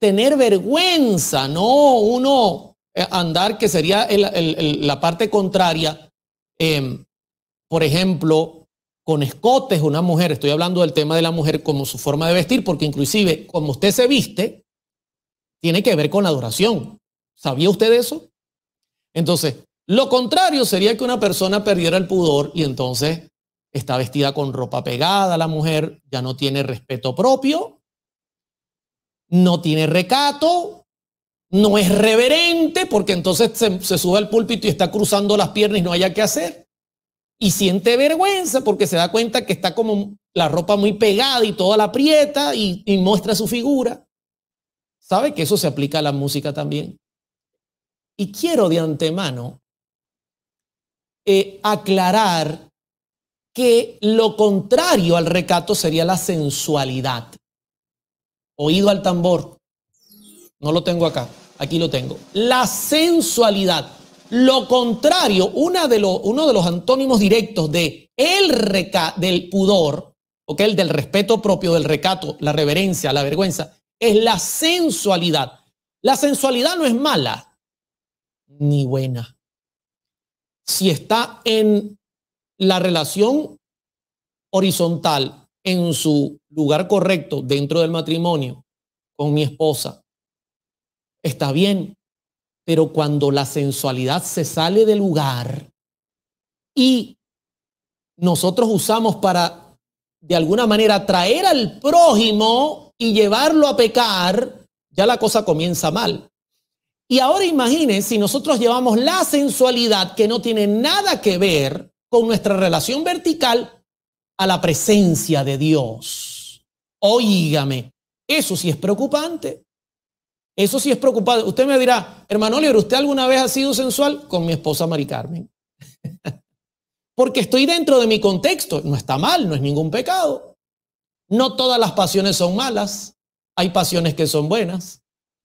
tener vergüenza, no uno eh, andar que sería la parte contraria. Em, por ejemplo, con escotes una mujer, estoy hablando del tema de la mujer como su forma de vestir, porque inclusive como usted se viste, tiene que ver con la adoración. ¿Sabía usted eso? Entonces, lo contrario sería que una persona perdiera el pudor y entonces está vestida con ropa pegada, la mujer ya no tiene respeto propio, no tiene recato, no es reverente, porque entonces se, sube al púlpito y está cruzando las piernas y no haya qué hacer. Y siente vergüenza porque se da cuenta que está como la ropa muy pegada y toda la aprieta y, y muestra su figura. ¿Sabe que eso se aplica a la música también? Y quiero de antemano eh, aclarar que lo contrario al recato sería la sensualidad. Oído al tambor. No lo tengo acá, aquí lo tengo. La sensualidad. Lo contrario, una de uno de los antónimos directos de el del pudor, que el del respeto propio, del recato, la reverencia, la vergüenza, es la sensualidad. La sensualidad no es mala ni buena si está en la relación horizontal, en su lugar correcto dentro del matrimonio con mi esposa, está bien. Pero cuando la sensualidad se sale del lugar y nosotros usamos para, de alguna manera, traer al prójimo y llevarlo a pecar, ya la cosa comienza mal. Y ahora imaginen si nosotros llevamos la sensualidad que no tiene nada que ver con nuestra relación vertical a la presencia de Dios. Oígame, eso sí es preocupante. Eso sí es preocupante. Usted me dirá, hermano Oliver, ¿usted alguna vez ha sido sensual con mi esposa Mari Carmen? Porque estoy dentro de mi contexto. No está mal, no es ningún pecado. No todas las pasiones son malas. Hay pasiones que son buenas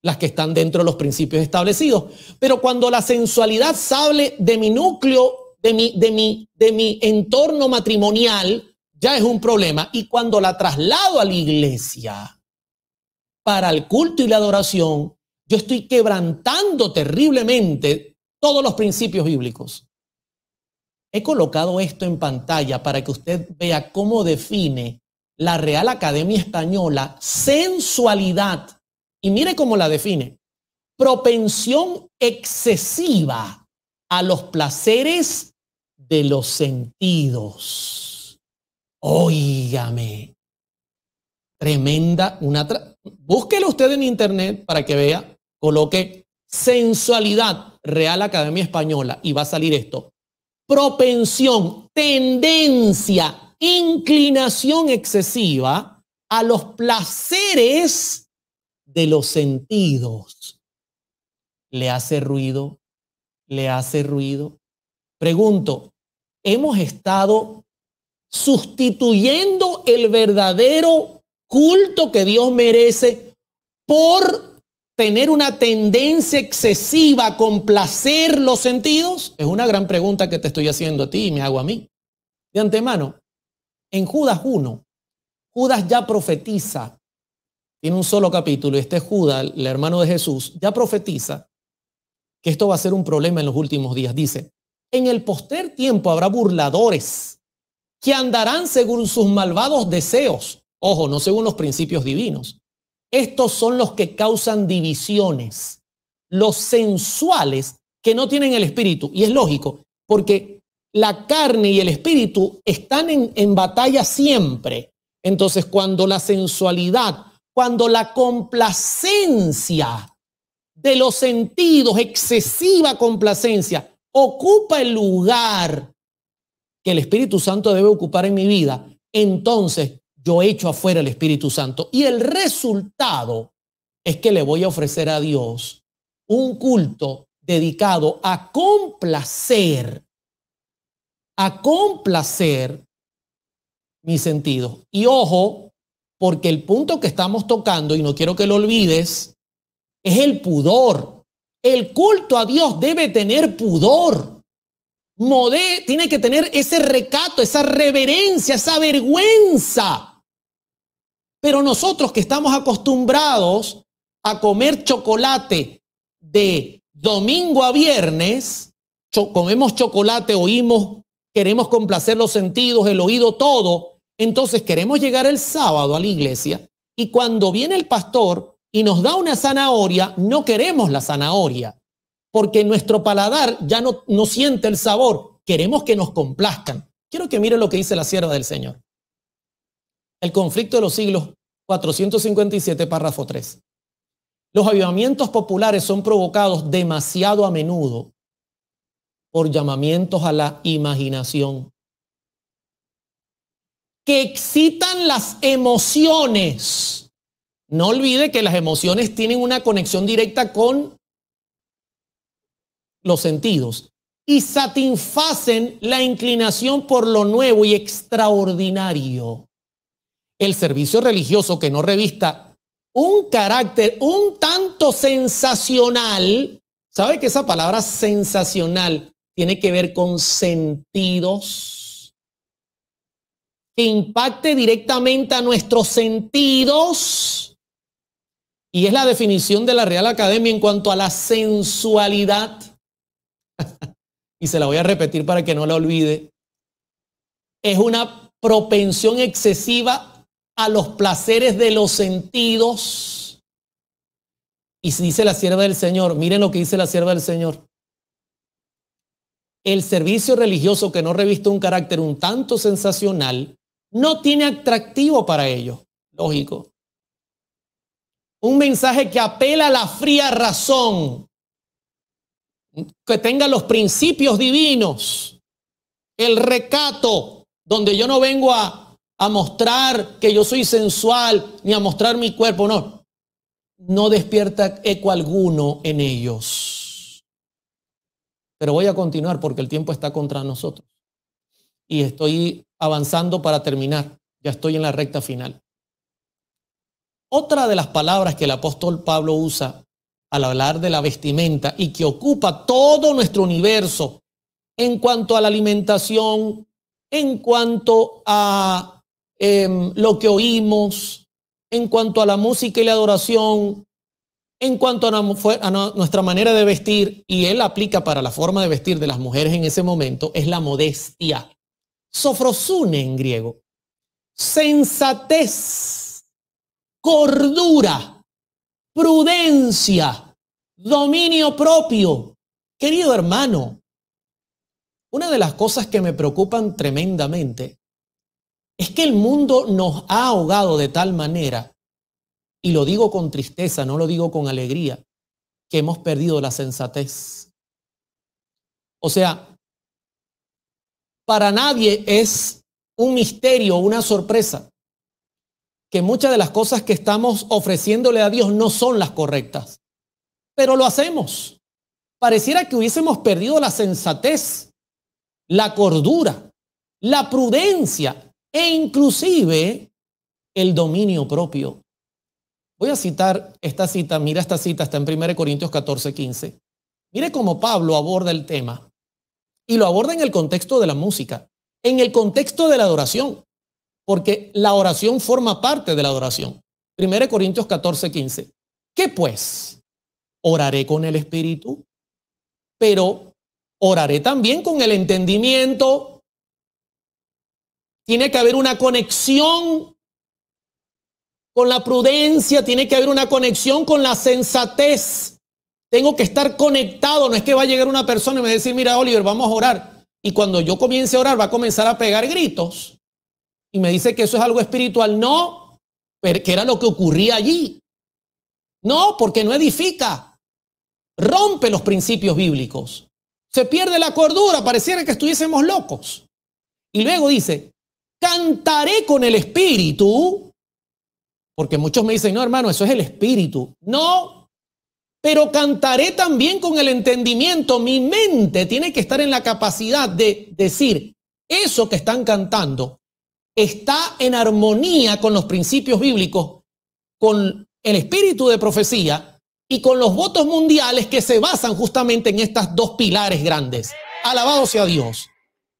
las que están dentro de los principios establecidos. Pero cuando la sensualidad sale de mi núcleo, de mi, de de mi entorno matrimonial, ya es un problema. Y cuando la traslado a la iglesia para el culto y la adoración, yo estoy quebrantando terriblemente todos los principios bíblicos. He colocado esto en pantalla para que usted vea cómo define la Real Academia Española sensualidad y mire cómo la define. Propensión excesiva a los placeres de los sentidos. Óigame. Tremenda una búsquelo usted en internet para que vea, coloque sensualidad Real Academia Española y va a salir esto. Propensión, tendencia, inclinación excesiva a los placeres de los sentidos. Le hace ruido, le hace ruido. Pregunto, ¿hemos estado sustituyendo el verdadero culto que Dios merece por tener una tendencia excesiva a complacer los sentidos? Es una gran pregunta que te estoy haciendo a ti y me hago a mí. De antemano, en Judas 1, Judas ya profetiza tiene un solo capítulo, este Judas, el hermano de Jesús, ya profetiza que esto va a ser un problema en los últimos días. Dice, en el poster tiempo habrá burladores que andarán según sus malvados deseos, ojo, no según los principios divinos. Estos son los que causan divisiones, los sensuales que no tienen el espíritu. Y es lógico, porque la carne y el espíritu están en, en batalla siempre. Entonces, cuando la sensualidad cuando la complacencia de los sentidos, excesiva complacencia, ocupa el lugar que el Espíritu Santo debe ocupar en mi vida, entonces yo echo afuera el Espíritu Santo. Y el resultado es que le voy a ofrecer a Dios un culto dedicado a complacer, a complacer mis sentidos. Y ojo, porque el punto que estamos tocando, y no quiero que lo olvides, es el pudor. El culto a Dios debe tener pudor. tiene que tener ese recato, esa reverencia, esa vergüenza. Pero nosotros que estamos acostumbrados a comer chocolate de domingo a viernes, comemos chocolate, oímos, queremos complacer los sentidos, el oído, todo, entonces queremos llegar el sábado a la iglesia y cuando viene el pastor y nos da una zanahoria, no queremos la zanahoria, porque nuestro paladar ya no, no siente el sabor, queremos que nos complazcan. Quiero que mire lo que dice la sierva del Señor. El conflicto de los siglos 457, párrafo 3. Los avivamientos populares son provocados demasiado a menudo por llamamientos a la imaginación que excitan las emociones. No olvide que las emociones tienen una conexión directa con los sentidos y satisfacen la inclinación por lo nuevo y extraordinario. El servicio religioso que no revista un carácter un tanto sensacional, ¿sabe que esa palabra sensacional tiene que ver con sentidos? que impacte directamente a nuestros sentidos. Y es la definición de la Real Academia en cuanto a la sensualidad. y se la voy a repetir para que no la olvide. Es una propensión excesiva a los placeres de los sentidos. Y si dice la sierva del Señor, miren lo que dice la sierva del Señor. El servicio religioso que no revista un carácter un tanto sensacional no tiene atractivo para ellos. Lógico. Un mensaje que apela a la fría razón, que tenga los principios divinos, el recato, donde yo no vengo a, a mostrar que yo soy sensual ni a mostrar mi cuerpo, no. No despierta eco alguno en ellos. Pero voy a continuar porque el tiempo está contra nosotros y estoy avanzando para terminar. Ya estoy en la recta final. Otra de las palabras que el apóstol Pablo usa al hablar de la vestimenta y que ocupa todo nuestro universo en cuanto a la alimentación, en cuanto a em, lo que oímos, en cuanto a la música y la adoración, en cuanto a, nuestra manera de vestir, y él aplica para la forma de vestir de las mujeres en ese momento, es la modestia sofrosune en griego, sensatez, cordura, prudencia, dominio propio. Querido hermano, una de las cosas que me preocupan tremendamente es que el mundo nos ha ahogado de tal manera, y lo digo con tristeza, no lo digo con alegría, que hemos perdido la sensatez. O sea, para nadie es un misterio, una sorpresa, que muchas de las cosas que estamos ofreciéndole a Dios no son las correctas, pero lo hacemos. Pareciera que hubiésemos perdido la sensatez, la cordura, la prudencia e inclusive el dominio propio. Voy a citar esta cita, mira esta cita, está en 1 Corintios 14, 15. Mire cómo Pablo aborda el tema y lo aborda en el contexto de la música, en el contexto de la adoración, porque la oración forma parte de la adoración. 1 Corintios 14, 15. ¿Qué pues? Oraré con el espíritu, pero oraré también con el entendimiento. Tiene que haber una conexión con la prudencia, tiene que haber una conexión con la sensatez tengo que estar conectado. No es que va a llegar una persona y me va decir, mira, Oliver, vamos a orar. Y cuando yo comience a orar, va a comenzar a pegar gritos. Y me dice que eso es algo espiritual. No, pero que era lo que ocurría allí. No, porque no edifica. Rompe los principios bíblicos. Se pierde la cordura. Pareciera que estuviésemos locos. Y luego dice, cantaré con el espíritu. Porque muchos me dicen, no, hermano, eso es el espíritu. No, pero cantaré también con el entendimiento. Mi mente tiene que estar en la capacidad de decir, eso que están cantando está en armonía con los principios bíblicos, con el espíritu de profecía y con los votos mundiales que se basan justamente en estas dos pilares grandes. Alabado sea Dios.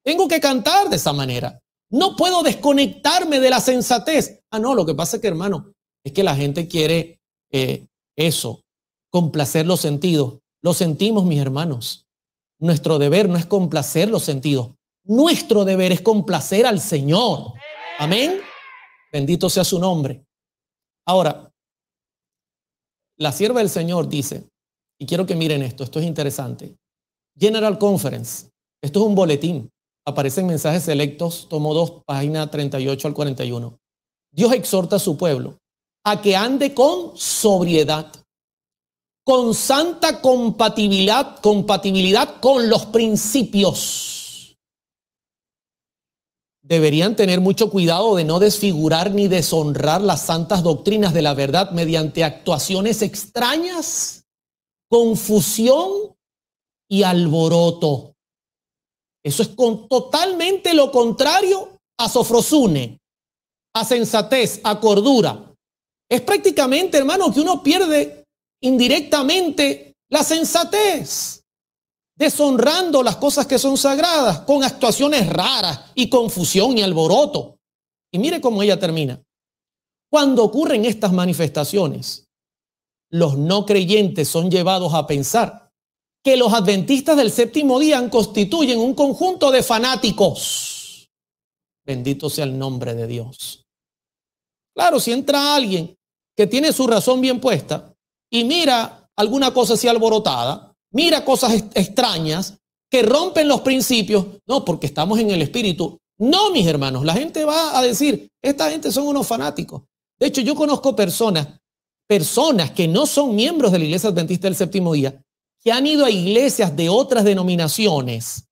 Tengo que cantar de esa manera. No puedo desconectarme de la sensatez. Ah, no, lo que pasa es que, hermano, es que la gente quiere eh, eso complacer los sentidos. Lo sentimos, mis hermanos. Nuestro deber no es complacer los sentidos. Nuestro deber es complacer al Señor. Amén. Bendito sea su nombre. Ahora, la sierva del Señor dice, y quiero que miren esto, esto es interesante. General Conference, esto es un boletín. Aparecen mensajes selectos, tomo dos página 38 al 41. Dios exhorta a su pueblo a que ande con sobriedad con santa compatibilidad, compatibilidad con los principios. Deberían tener mucho cuidado de no desfigurar ni deshonrar las santas doctrinas de la verdad mediante actuaciones extrañas, confusión y alboroto. Eso es totalmente lo contrario a sofrosune, a sensatez, a cordura. Es prácticamente, hermano, que uno pierde indirectamente la sensatez, deshonrando las cosas que son sagradas con actuaciones raras y confusión y alboroto. Y mire cómo ella termina. Cuando ocurren estas manifestaciones, los no creyentes son llevados a pensar que los adventistas del séptimo día constituyen un conjunto de fanáticos. Bendito sea el nombre de Dios. Claro, si entra alguien que tiene su razón bien puesta, y mira alguna cosa así alborotada, mira cosas extrañas que rompen los principios, no, porque estamos en el espíritu. No, mis hermanos, la gente va a decir, esta gente son unos fanáticos. De hecho, yo conozco personas, personas que no son miembros de la Iglesia Adventista del Séptimo Día, que han ido a iglesias de otras denominaciones,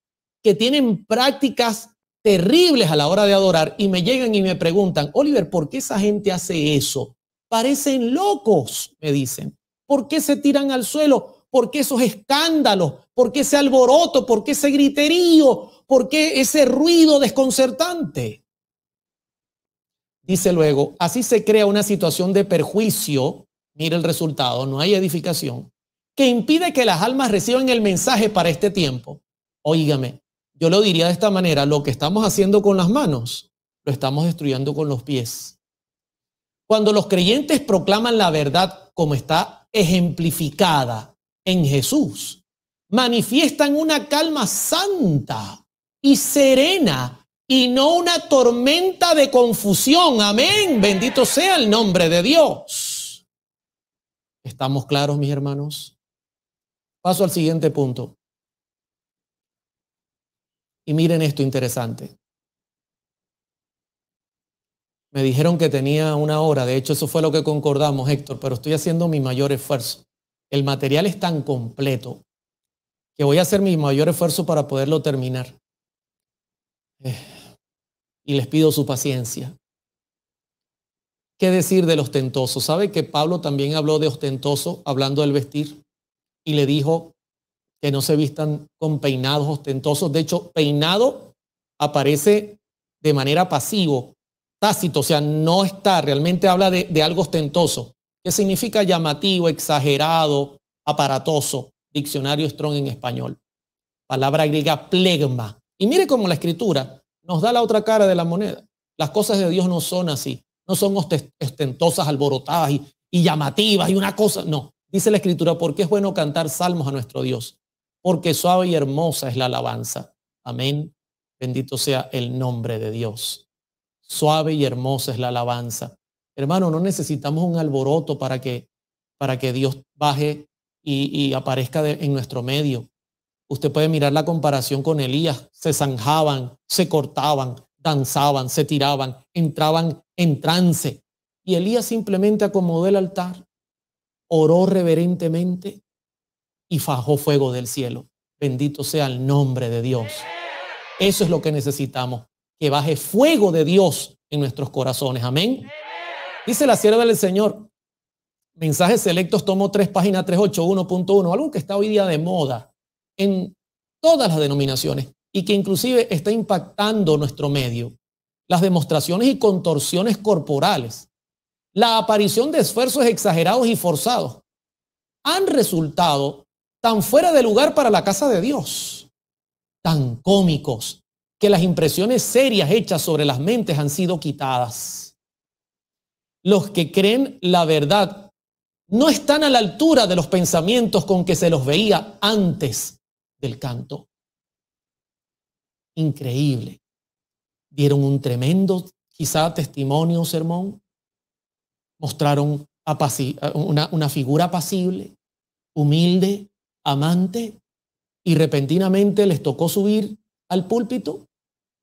que tienen prácticas terribles a la hora de adorar y me llegan y me preguntan, Oliver, ¿por qué esa gente hace eso? Parecen locos, me dicen. ¿Por qué se tiran al suelo? ¿Por qué esos escándalos? ¿Por qué ese alboroto? ¿Por qué ese griterío? ¿Por qué ese ruido desconcertante? Dice luego, así se crea una situación de perjuicio, mire el resultado, no hay edificación, que impide que las almas reciban el mensaje para este tiempo. Óigame, yo lo diría de esta manera, lo que estamos haciendo con las manos, lo estamos destruyendo con los pies. Cuando los creyentes proclaman la verdad como está ejemplificada en Jesús, manifiestan una calma santa y serena y no una tormenta de confusión. Amén. Bendito sea el nombre de Dios. ¿Estamos claros, mis hermanos? Paso al siguiente punto. Y miren esto interesante. Me dijeron que tenía una hora, de hecho eso fue lo que concordamos, Héctor, pero estoy haciendo mi mayor esfuerzo. El material es tan completo que voy a hacer mi mayor esfuerzo para poderlo terminar. Eh, y les pido su paciencia. ¿Qué decir del ostentoso? ¿Sabe que Pablo también habló de ostentoso hablando del vestir? Y le dijo que no se vistan con peinados ostentosos. De hecho, peinado aparece de manera pasivo tácito, o sea, no está, realmente habla de, algo ostentoso, que significa llamativo, exagerado, aparatoso, diccionario Strong en español. Palabra griega plegma. Y mire cómo la escritura nos da la otra cara de la moneda. Las cosas de Dios no son así, no son ostentosas, alborotadas y, llamativas y una cosa, no. Dice la escritura, porque es bueno cantar salmos a nuestro Dios, porque suave y hermosa es la alabanza. Amén. Bendito sea el nombre de Dios. Suave y hermosa es la alabanza. Hermano, no necesitamos un alboroto para que, para que Dios baje y, aparezca en nuestro medio. Usted puede mirar la comparación con Elías. Se zanjaban, se cortaban, danzaban, se tiraban, entraban en trance. Y Elías simplemente acomodó el altar, oró reverentemente y fajó fuego del cielo. Bendito sea el nombre de Dios. Eso es lo que necesitamos que baje fuego de Dios en nuestros corazones. Amén. Dice la sierva del Señor, mensajes selectos, tomo 3, página 381.1, algo que está hoy día de moda en todas las denominaciones y que inclusive está impactando nuestro medio. Las demostraciones y contorsiones corporales, la aparición de esfuerzos exagerados y forzados, han resultado tan fuera de lugar para la casa de Dios, tan cómicos, que las impresiones serias hechas sobre las mentes han sido quitadas. Los que creen la verdad no están a la altura de los pensamientos con que se los veía antes del canto. Increíble. Dieron un tremendo, quizá, testimonio, sermón. Mostraron una, una figura apacible, humilde, amante, y repentinamente les tocó subir al púlpito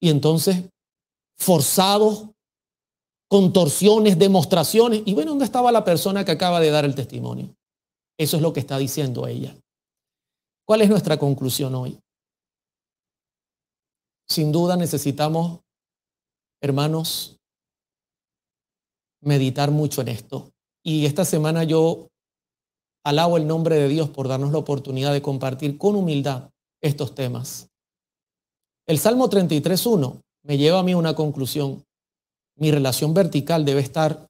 y entonces forzados, contorsiones, demostraciones. Y bueno, ¿dónde estaba la persona que acaba de dar el testimonio? Eso es lo que está diciendo ella. ¿Cuál es nuestra conclusión hoy? Sin duda necesitamos, hermanos, meditar mucho en esto. Y esta semana yo alabo el nombre de Dios por darnos la oportunidad de compartir con humildad estos temas. El Salmo 33.1 me lleva a mí a una conclusión. Mi relación vertical debe estar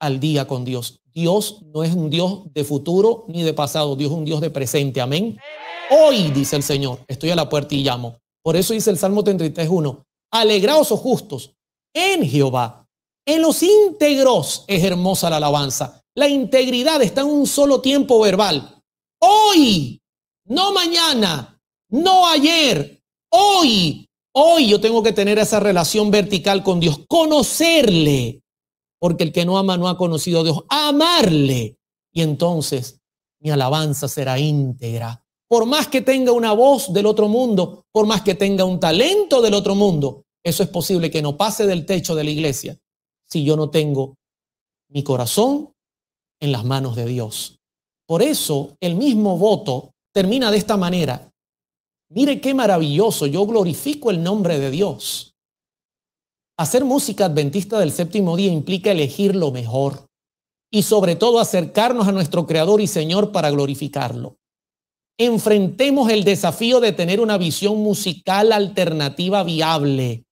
al día con Dios. Dios no es un Dios de futuro ni de pasado, Dios es un Dios de presente. Amén. Hoy, dice el Señor, estoy a la puerta y llamo. Por eso dice el Salmo 33.1, alegraos o oh justos en Jehová. En los íntegros es hermosa la alabanza. La integridad está en un solo tiempo verbal. Hoy, no mañana, no ayer, hoy. Hoy yo tengo que tener esa relación vertical con Dios, conocerle, porque el que no ama no ha conocido a Dios, amarle. Y entonces mi alabanza será íntegra. Por más que tenga una voz del otro mundo, por más que tenga un talento del otro mundo, eso es posible que no pase del techo de la iglesia si yo no tengo mi corazón en las manos de Dios. Por eso el mismo voto termina de esta manera. Mire qué maravilloso, yo glorifico el nombre de Dios. Hacer música adventista del séptimo día implica elegir lo mejor y sobre todo acercarnos a nuestro Creador y Señor para glorificarlo. Enfrentemos el desafío de tener una visión musical alternativa viable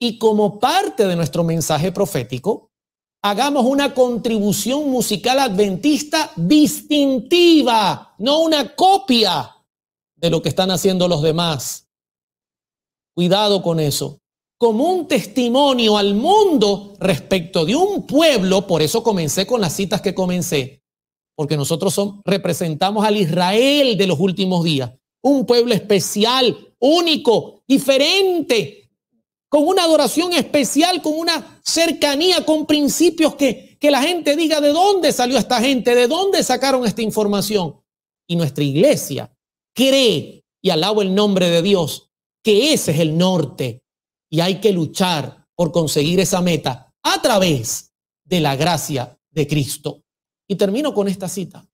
y como parte de nuestro mensaje profético, hagamos una contribución musical adventista distintiva, no una copia de lo que están haciendo los demás. Cuidado con eso. Como un testimonio al mundo respecto de un pueblo, por eso comencé con las citas que comencé, porque nosotros son, representamos al Israel de los últimos días, un pueblo especial, único, diferente, con una adoración especial, con una cercanía, con principios que, que la gente diga de dónde salió esta gente, de dónde sacaron esta información. Y nuestra iglesia cree, y alabo el nombre de Dios, que ese es el norte y hay que luchar por conseguir esa meta a través de la gracia de Cristo. Y termino con esta cita.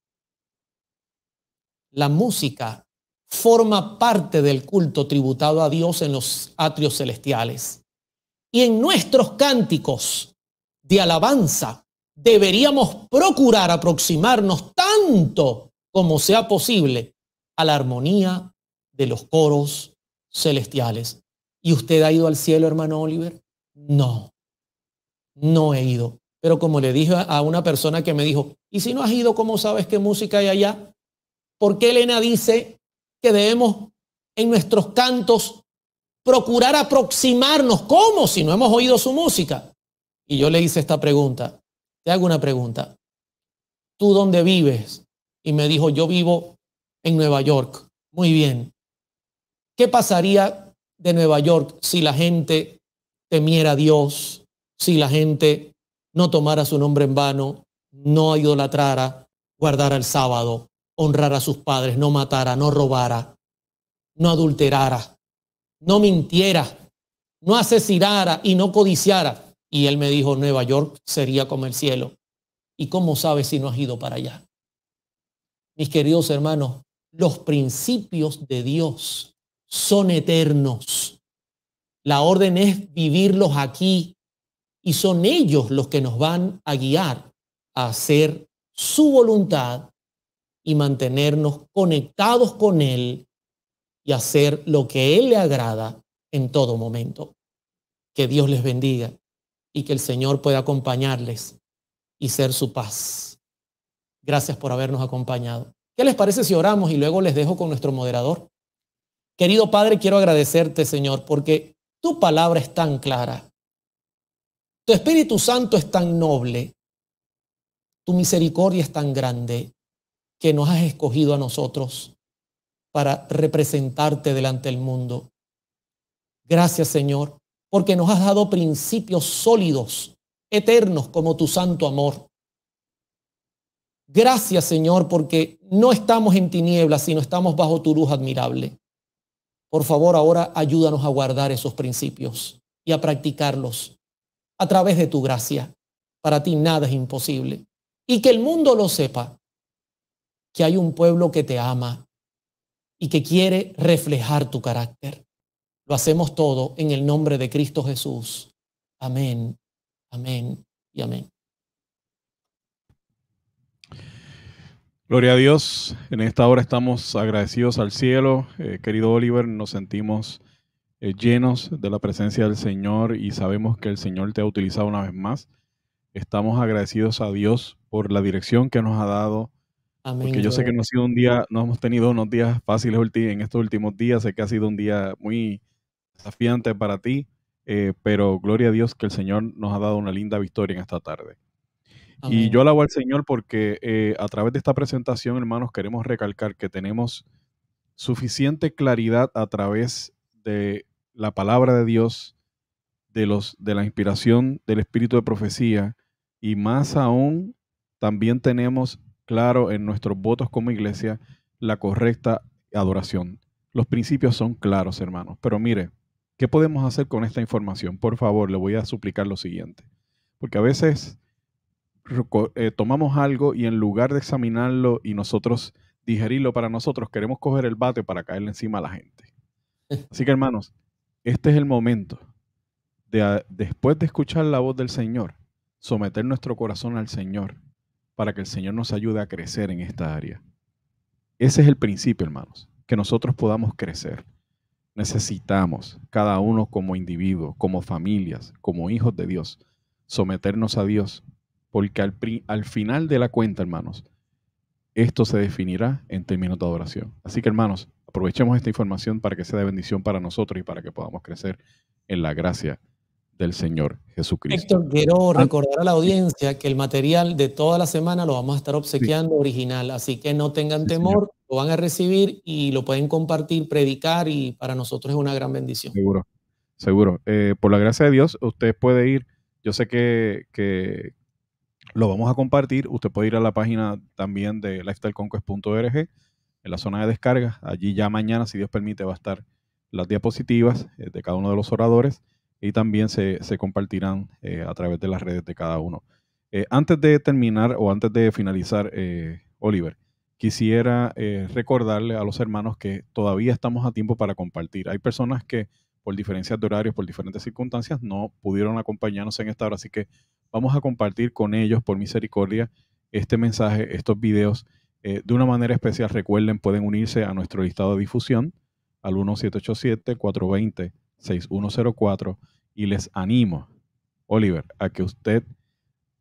La música forma parte del culto tributado a Dios en los atrios celestiales. Y en nuestros cánticos de alabanza deberíamos procurar aproximarnos tanto como sea posible a la armonía de los coros celestiales. ¿Y usted ha ido al cielo, hermano Oliver? No, no he ido. Pero como le dije a una persona que me dijo, ¿y si no has ido, cómo sabes qué música hay allá? ¿Por qué Elena dice que debemos en nuestros cantos procurar aproximarnos. ¿Cómo si no hemos oído su música? Y yo le hice esta pregunta. Te hago una pregunta. ¿Tú dónde vives? Y me dijo, yo vivo en Nueva York. Muy bien. ¿Qué pasaría de Nueva York si la gente temiera a Dios, si la gente no tomara su nombre en vano, no idolatrara, guardara el sábado, honrara a sus padres, no matara, no robara, no adulterara, no mintiera, no asesinara y no codiciara? Y él me dijo, Nueva York sería como el cielo. ¿Y cómo sabes si no has ido para allá? Mis queridos hermanos, los principios de Dios son eternos. La orden es vivirlos aquí y son ellos los que nos van a guiar a hacer su voluntad y mantenernos conectados con Él y hacer lo que Él le agrada en todo momento. Que Dios les bendiga y que el Señor pueda acompañarles y ser su paz. Gracias por habernos acompañado. ¿Qué les parece si oramos y luego les dejo con nuestro moderador? Querido Padre, quiero agradecerte, Señor, porque tu palabra es tan clara. Tu Espíritu Santo es tan noble. Tu misericordia es tan grande que nos has escogido a nosotros para representarte delante del mundo. Gracias, Señor, porque nos has dado principios sólidos, eternos como tu santo amor Gracias, Señor, porque no estamos en tinieblas, sino estamos bajo tu luz admirable. Por favor, ahora ayúdanos a guardar esos principios y a practicarlos a través de tu gracia. Para ti nada es imposible. Y que el mundo lo sepa, que hay un pueblo que te ama y que quiere reflejar tu carácter. Lo hacemos todo en el nombre de Cristo Jesús. Amén, amén y amén. Gloria a Dios, en esta hora estamos agradecidos al cielo. Eh, querido Oliver, nos sentimos eh, llenos de la presencia del Señor y sabemos que el Señor te ha utilizado una vez más. Estamos agradecidos a Dios por la dirección que nos ha dado. porque yo sé que no ha sido un día, no hemos tenido unos días fáciles en estos últimos días. Sé que ha sido un día muy desafiante para ti, eh, pero gloria a Dios que el Señor nos ha dado una linda victoria en esta tarde. Y yo alabo al Señor porque eh, a través de esta presentación, hermanos, queremos recalcar que tenemos suficiente claridad a través de la palabra de Dios, de, los, de la inspiración del espíritu de profecía y más aún también tenemos claro en nuestros votos como iglesia la correcta adoración. Los principios son claros, hermanos. Pero mire, ¿qué podemos hacer con esta información? Por favor, le voy a suplicar lo siguiente. Porque a veces eh, tomamos algo y en lugar de examinarlo y nosotros digerirlo para nosotros, queremos coger el bate para caerle encima a la gente. Así que hermanos, este es el momento de, ah, después de escuchar la voz del Señor, someter nuestro corazón al Señor para que el Señor nos ayude a crecer en esta área. Ese es el principio, hermanos, que nosotros podamos crecer. Necesitamos, cada uno como individuo, como familias, como hijos de Dios, someternos a Dios porque al, final de la cuenta, hermanos, esto se definirá en términos de adoración. Así que, hermanos, aprovechemos esta información para que sea de bendición para nosotros y para que podamos crecer en la gracia del Señor Jesucristo. Héctor, quiero recordar a la audiencia que el material de toda la semana lo vamos a estar obsequiando original, así que no tengan temor, lo van a recibir y lo pueden compartir, predicar y para nosotros es una gran bendición. Seguro, seguro. Eh, por la gracia de Dios, ustedes pueden ir, yo sé que, lo vamos a compartir. Usted puede ir a la página también de lifestyleconquest.org en la zona de descarga. Allí ya mañana, si Dios permite, va a estar las diapositivas eh, de cada uno de los oradores y también se, compartirán eh, a través de las redes de cada uno. Eh, antes de terminar o antes de finalizar, Oliver, quisiera recordarle a los hermanos que todavía estamos a tiempo para compartir. Hay personas que por diferencias de horarios, por diferentes circunstancias, no pudieron acompañarnos en esta hora, así que vamos a compartir con ellos por misericordia este mensaje, estos videos. Eh, de una manera especial, recuerden, pueden unirse a nuestro listado de difusión al 1787-420-6104 y les animo, Oliver, a que usted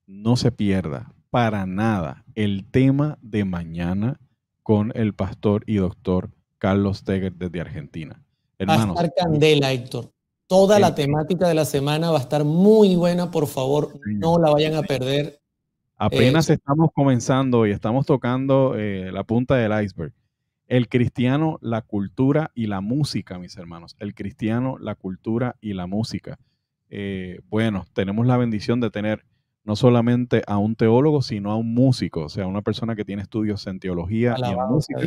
no se pierda para nada el tema de mañana con el pastor y doctor Carlos Teger desde Argentina. Hermanos, candela, Héctor. Toda la temática de la semana va a estar muy buena, por favor, no la vayan a perder. Apenas eh, estamos comenzando y estamos tocando eh, la punta del iceberg. El cristiano, la cultura y la música, mis hermanos. El cristiano, la cultura y la música. Eh, bueno, tenemos la bendición de tener no solamente a un teólogo, sino a un músico, o sea, una persona que tiene estudios en teología y en música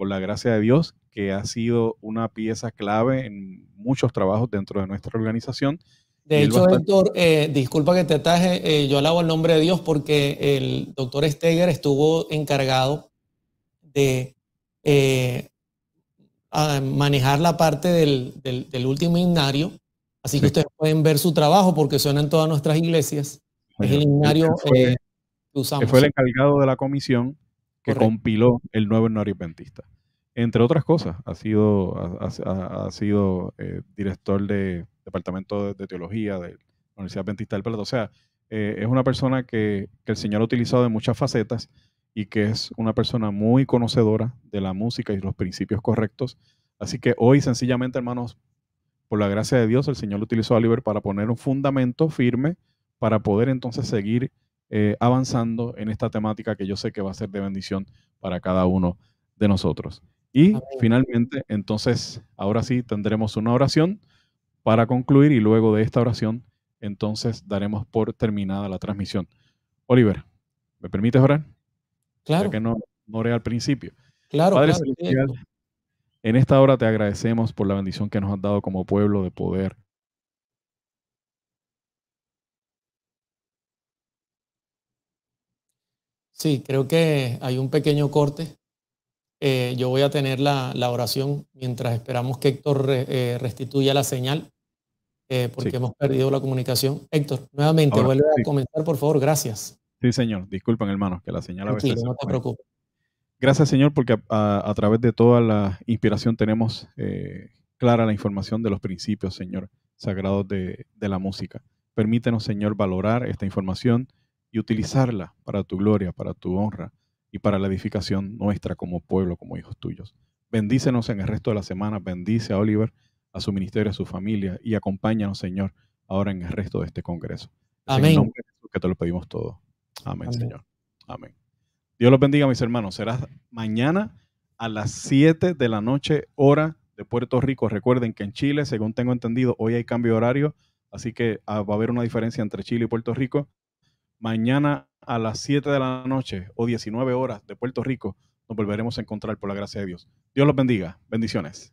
por la gracia de Dios, que ha sido una pieza clave en muchos trabajos dentro de nuestra organización. De hecho, doctor, eh, disculpa que te ataje, eh, yo alabo el nombre de Dios porque el doctor Steger estuvo encargado de eh, manejar la parte del, último himnario. Así que ustedes pueden ver su trabajo porque suena en todas nuestras iglesias. Es el himnario eh, que usamos. Que fue el encargado de la comisión que compiló el nuevo Adventista. Entre otras cosas, ha sido, ha, sido eh, director de Departamento de, Teología de la Universidad Adventista del Plata. O sea, eh, es una persona que, el Señor ha utilizado de muchas facetas y que es una persona muy conocedora de la música y los principios correctos. Así que hoy, sencillamente, hermanos, por la gracia de Dios, el Señor utilizó a Oliver para poner un fundamento firme para poder entonces seguir eh, avanzando en esta temática que yo sé que va a ser de bendición para cada uno de nosotros. Y finalmente, entonces, ahora sí tendremos una oración para concluir y luego de esta oración, entonces daremos por terminada la transmisión. Oliver, ¿me permites orar? Claro. que no, oré al principio. Claro, Padre en esta hora te agradecemos por la bendición que nos has dado como pueblo de poder Sí, creo que hay un pequeño corte. Eh, yo voy a tener la, la, oración mientras esperamos que Héctor eh, restituya la señal, eh, porque hemos perdido la comunicación. Héctor, nuevamente, vuelve a comenzar, por favor, gracias. Sí, señor, disculpen, hermanos, que la señal a veces. no te preocupes. Gracias, Señor, porque a, través de toda la inspiración tenemos clara la información de los principios, Señor, sagrados de, de la música. Permítenos, Señor, valorar esta información y utilizarla para tu gloria, para tu honra y para la edificación nuestra como pueblo, como hijos tuyos. Bendícenos en el resto de la semana, bendice a Oliver, a su ministerio, a su familia y acompáñanos, Señor, ahora en el resto de este congreso. Amén. En que te lo pedimos todo. Amén, Señor. Amén. Dios los bendiga, mis hermanos. Será mañana a las 7 de la noche, hora de Puerto Rico. Recuerden que en Chile, según tengo entendido, hoy hay cambio de horario, así que ah, va a haber una diferencia entre Chile y Puerto Rico. Mañana a las 7 de la noche o 19 horas de Puerto Rico nos volveremos a encontrar por la gracia de Dios. Dios los bendiga. Bendiciones.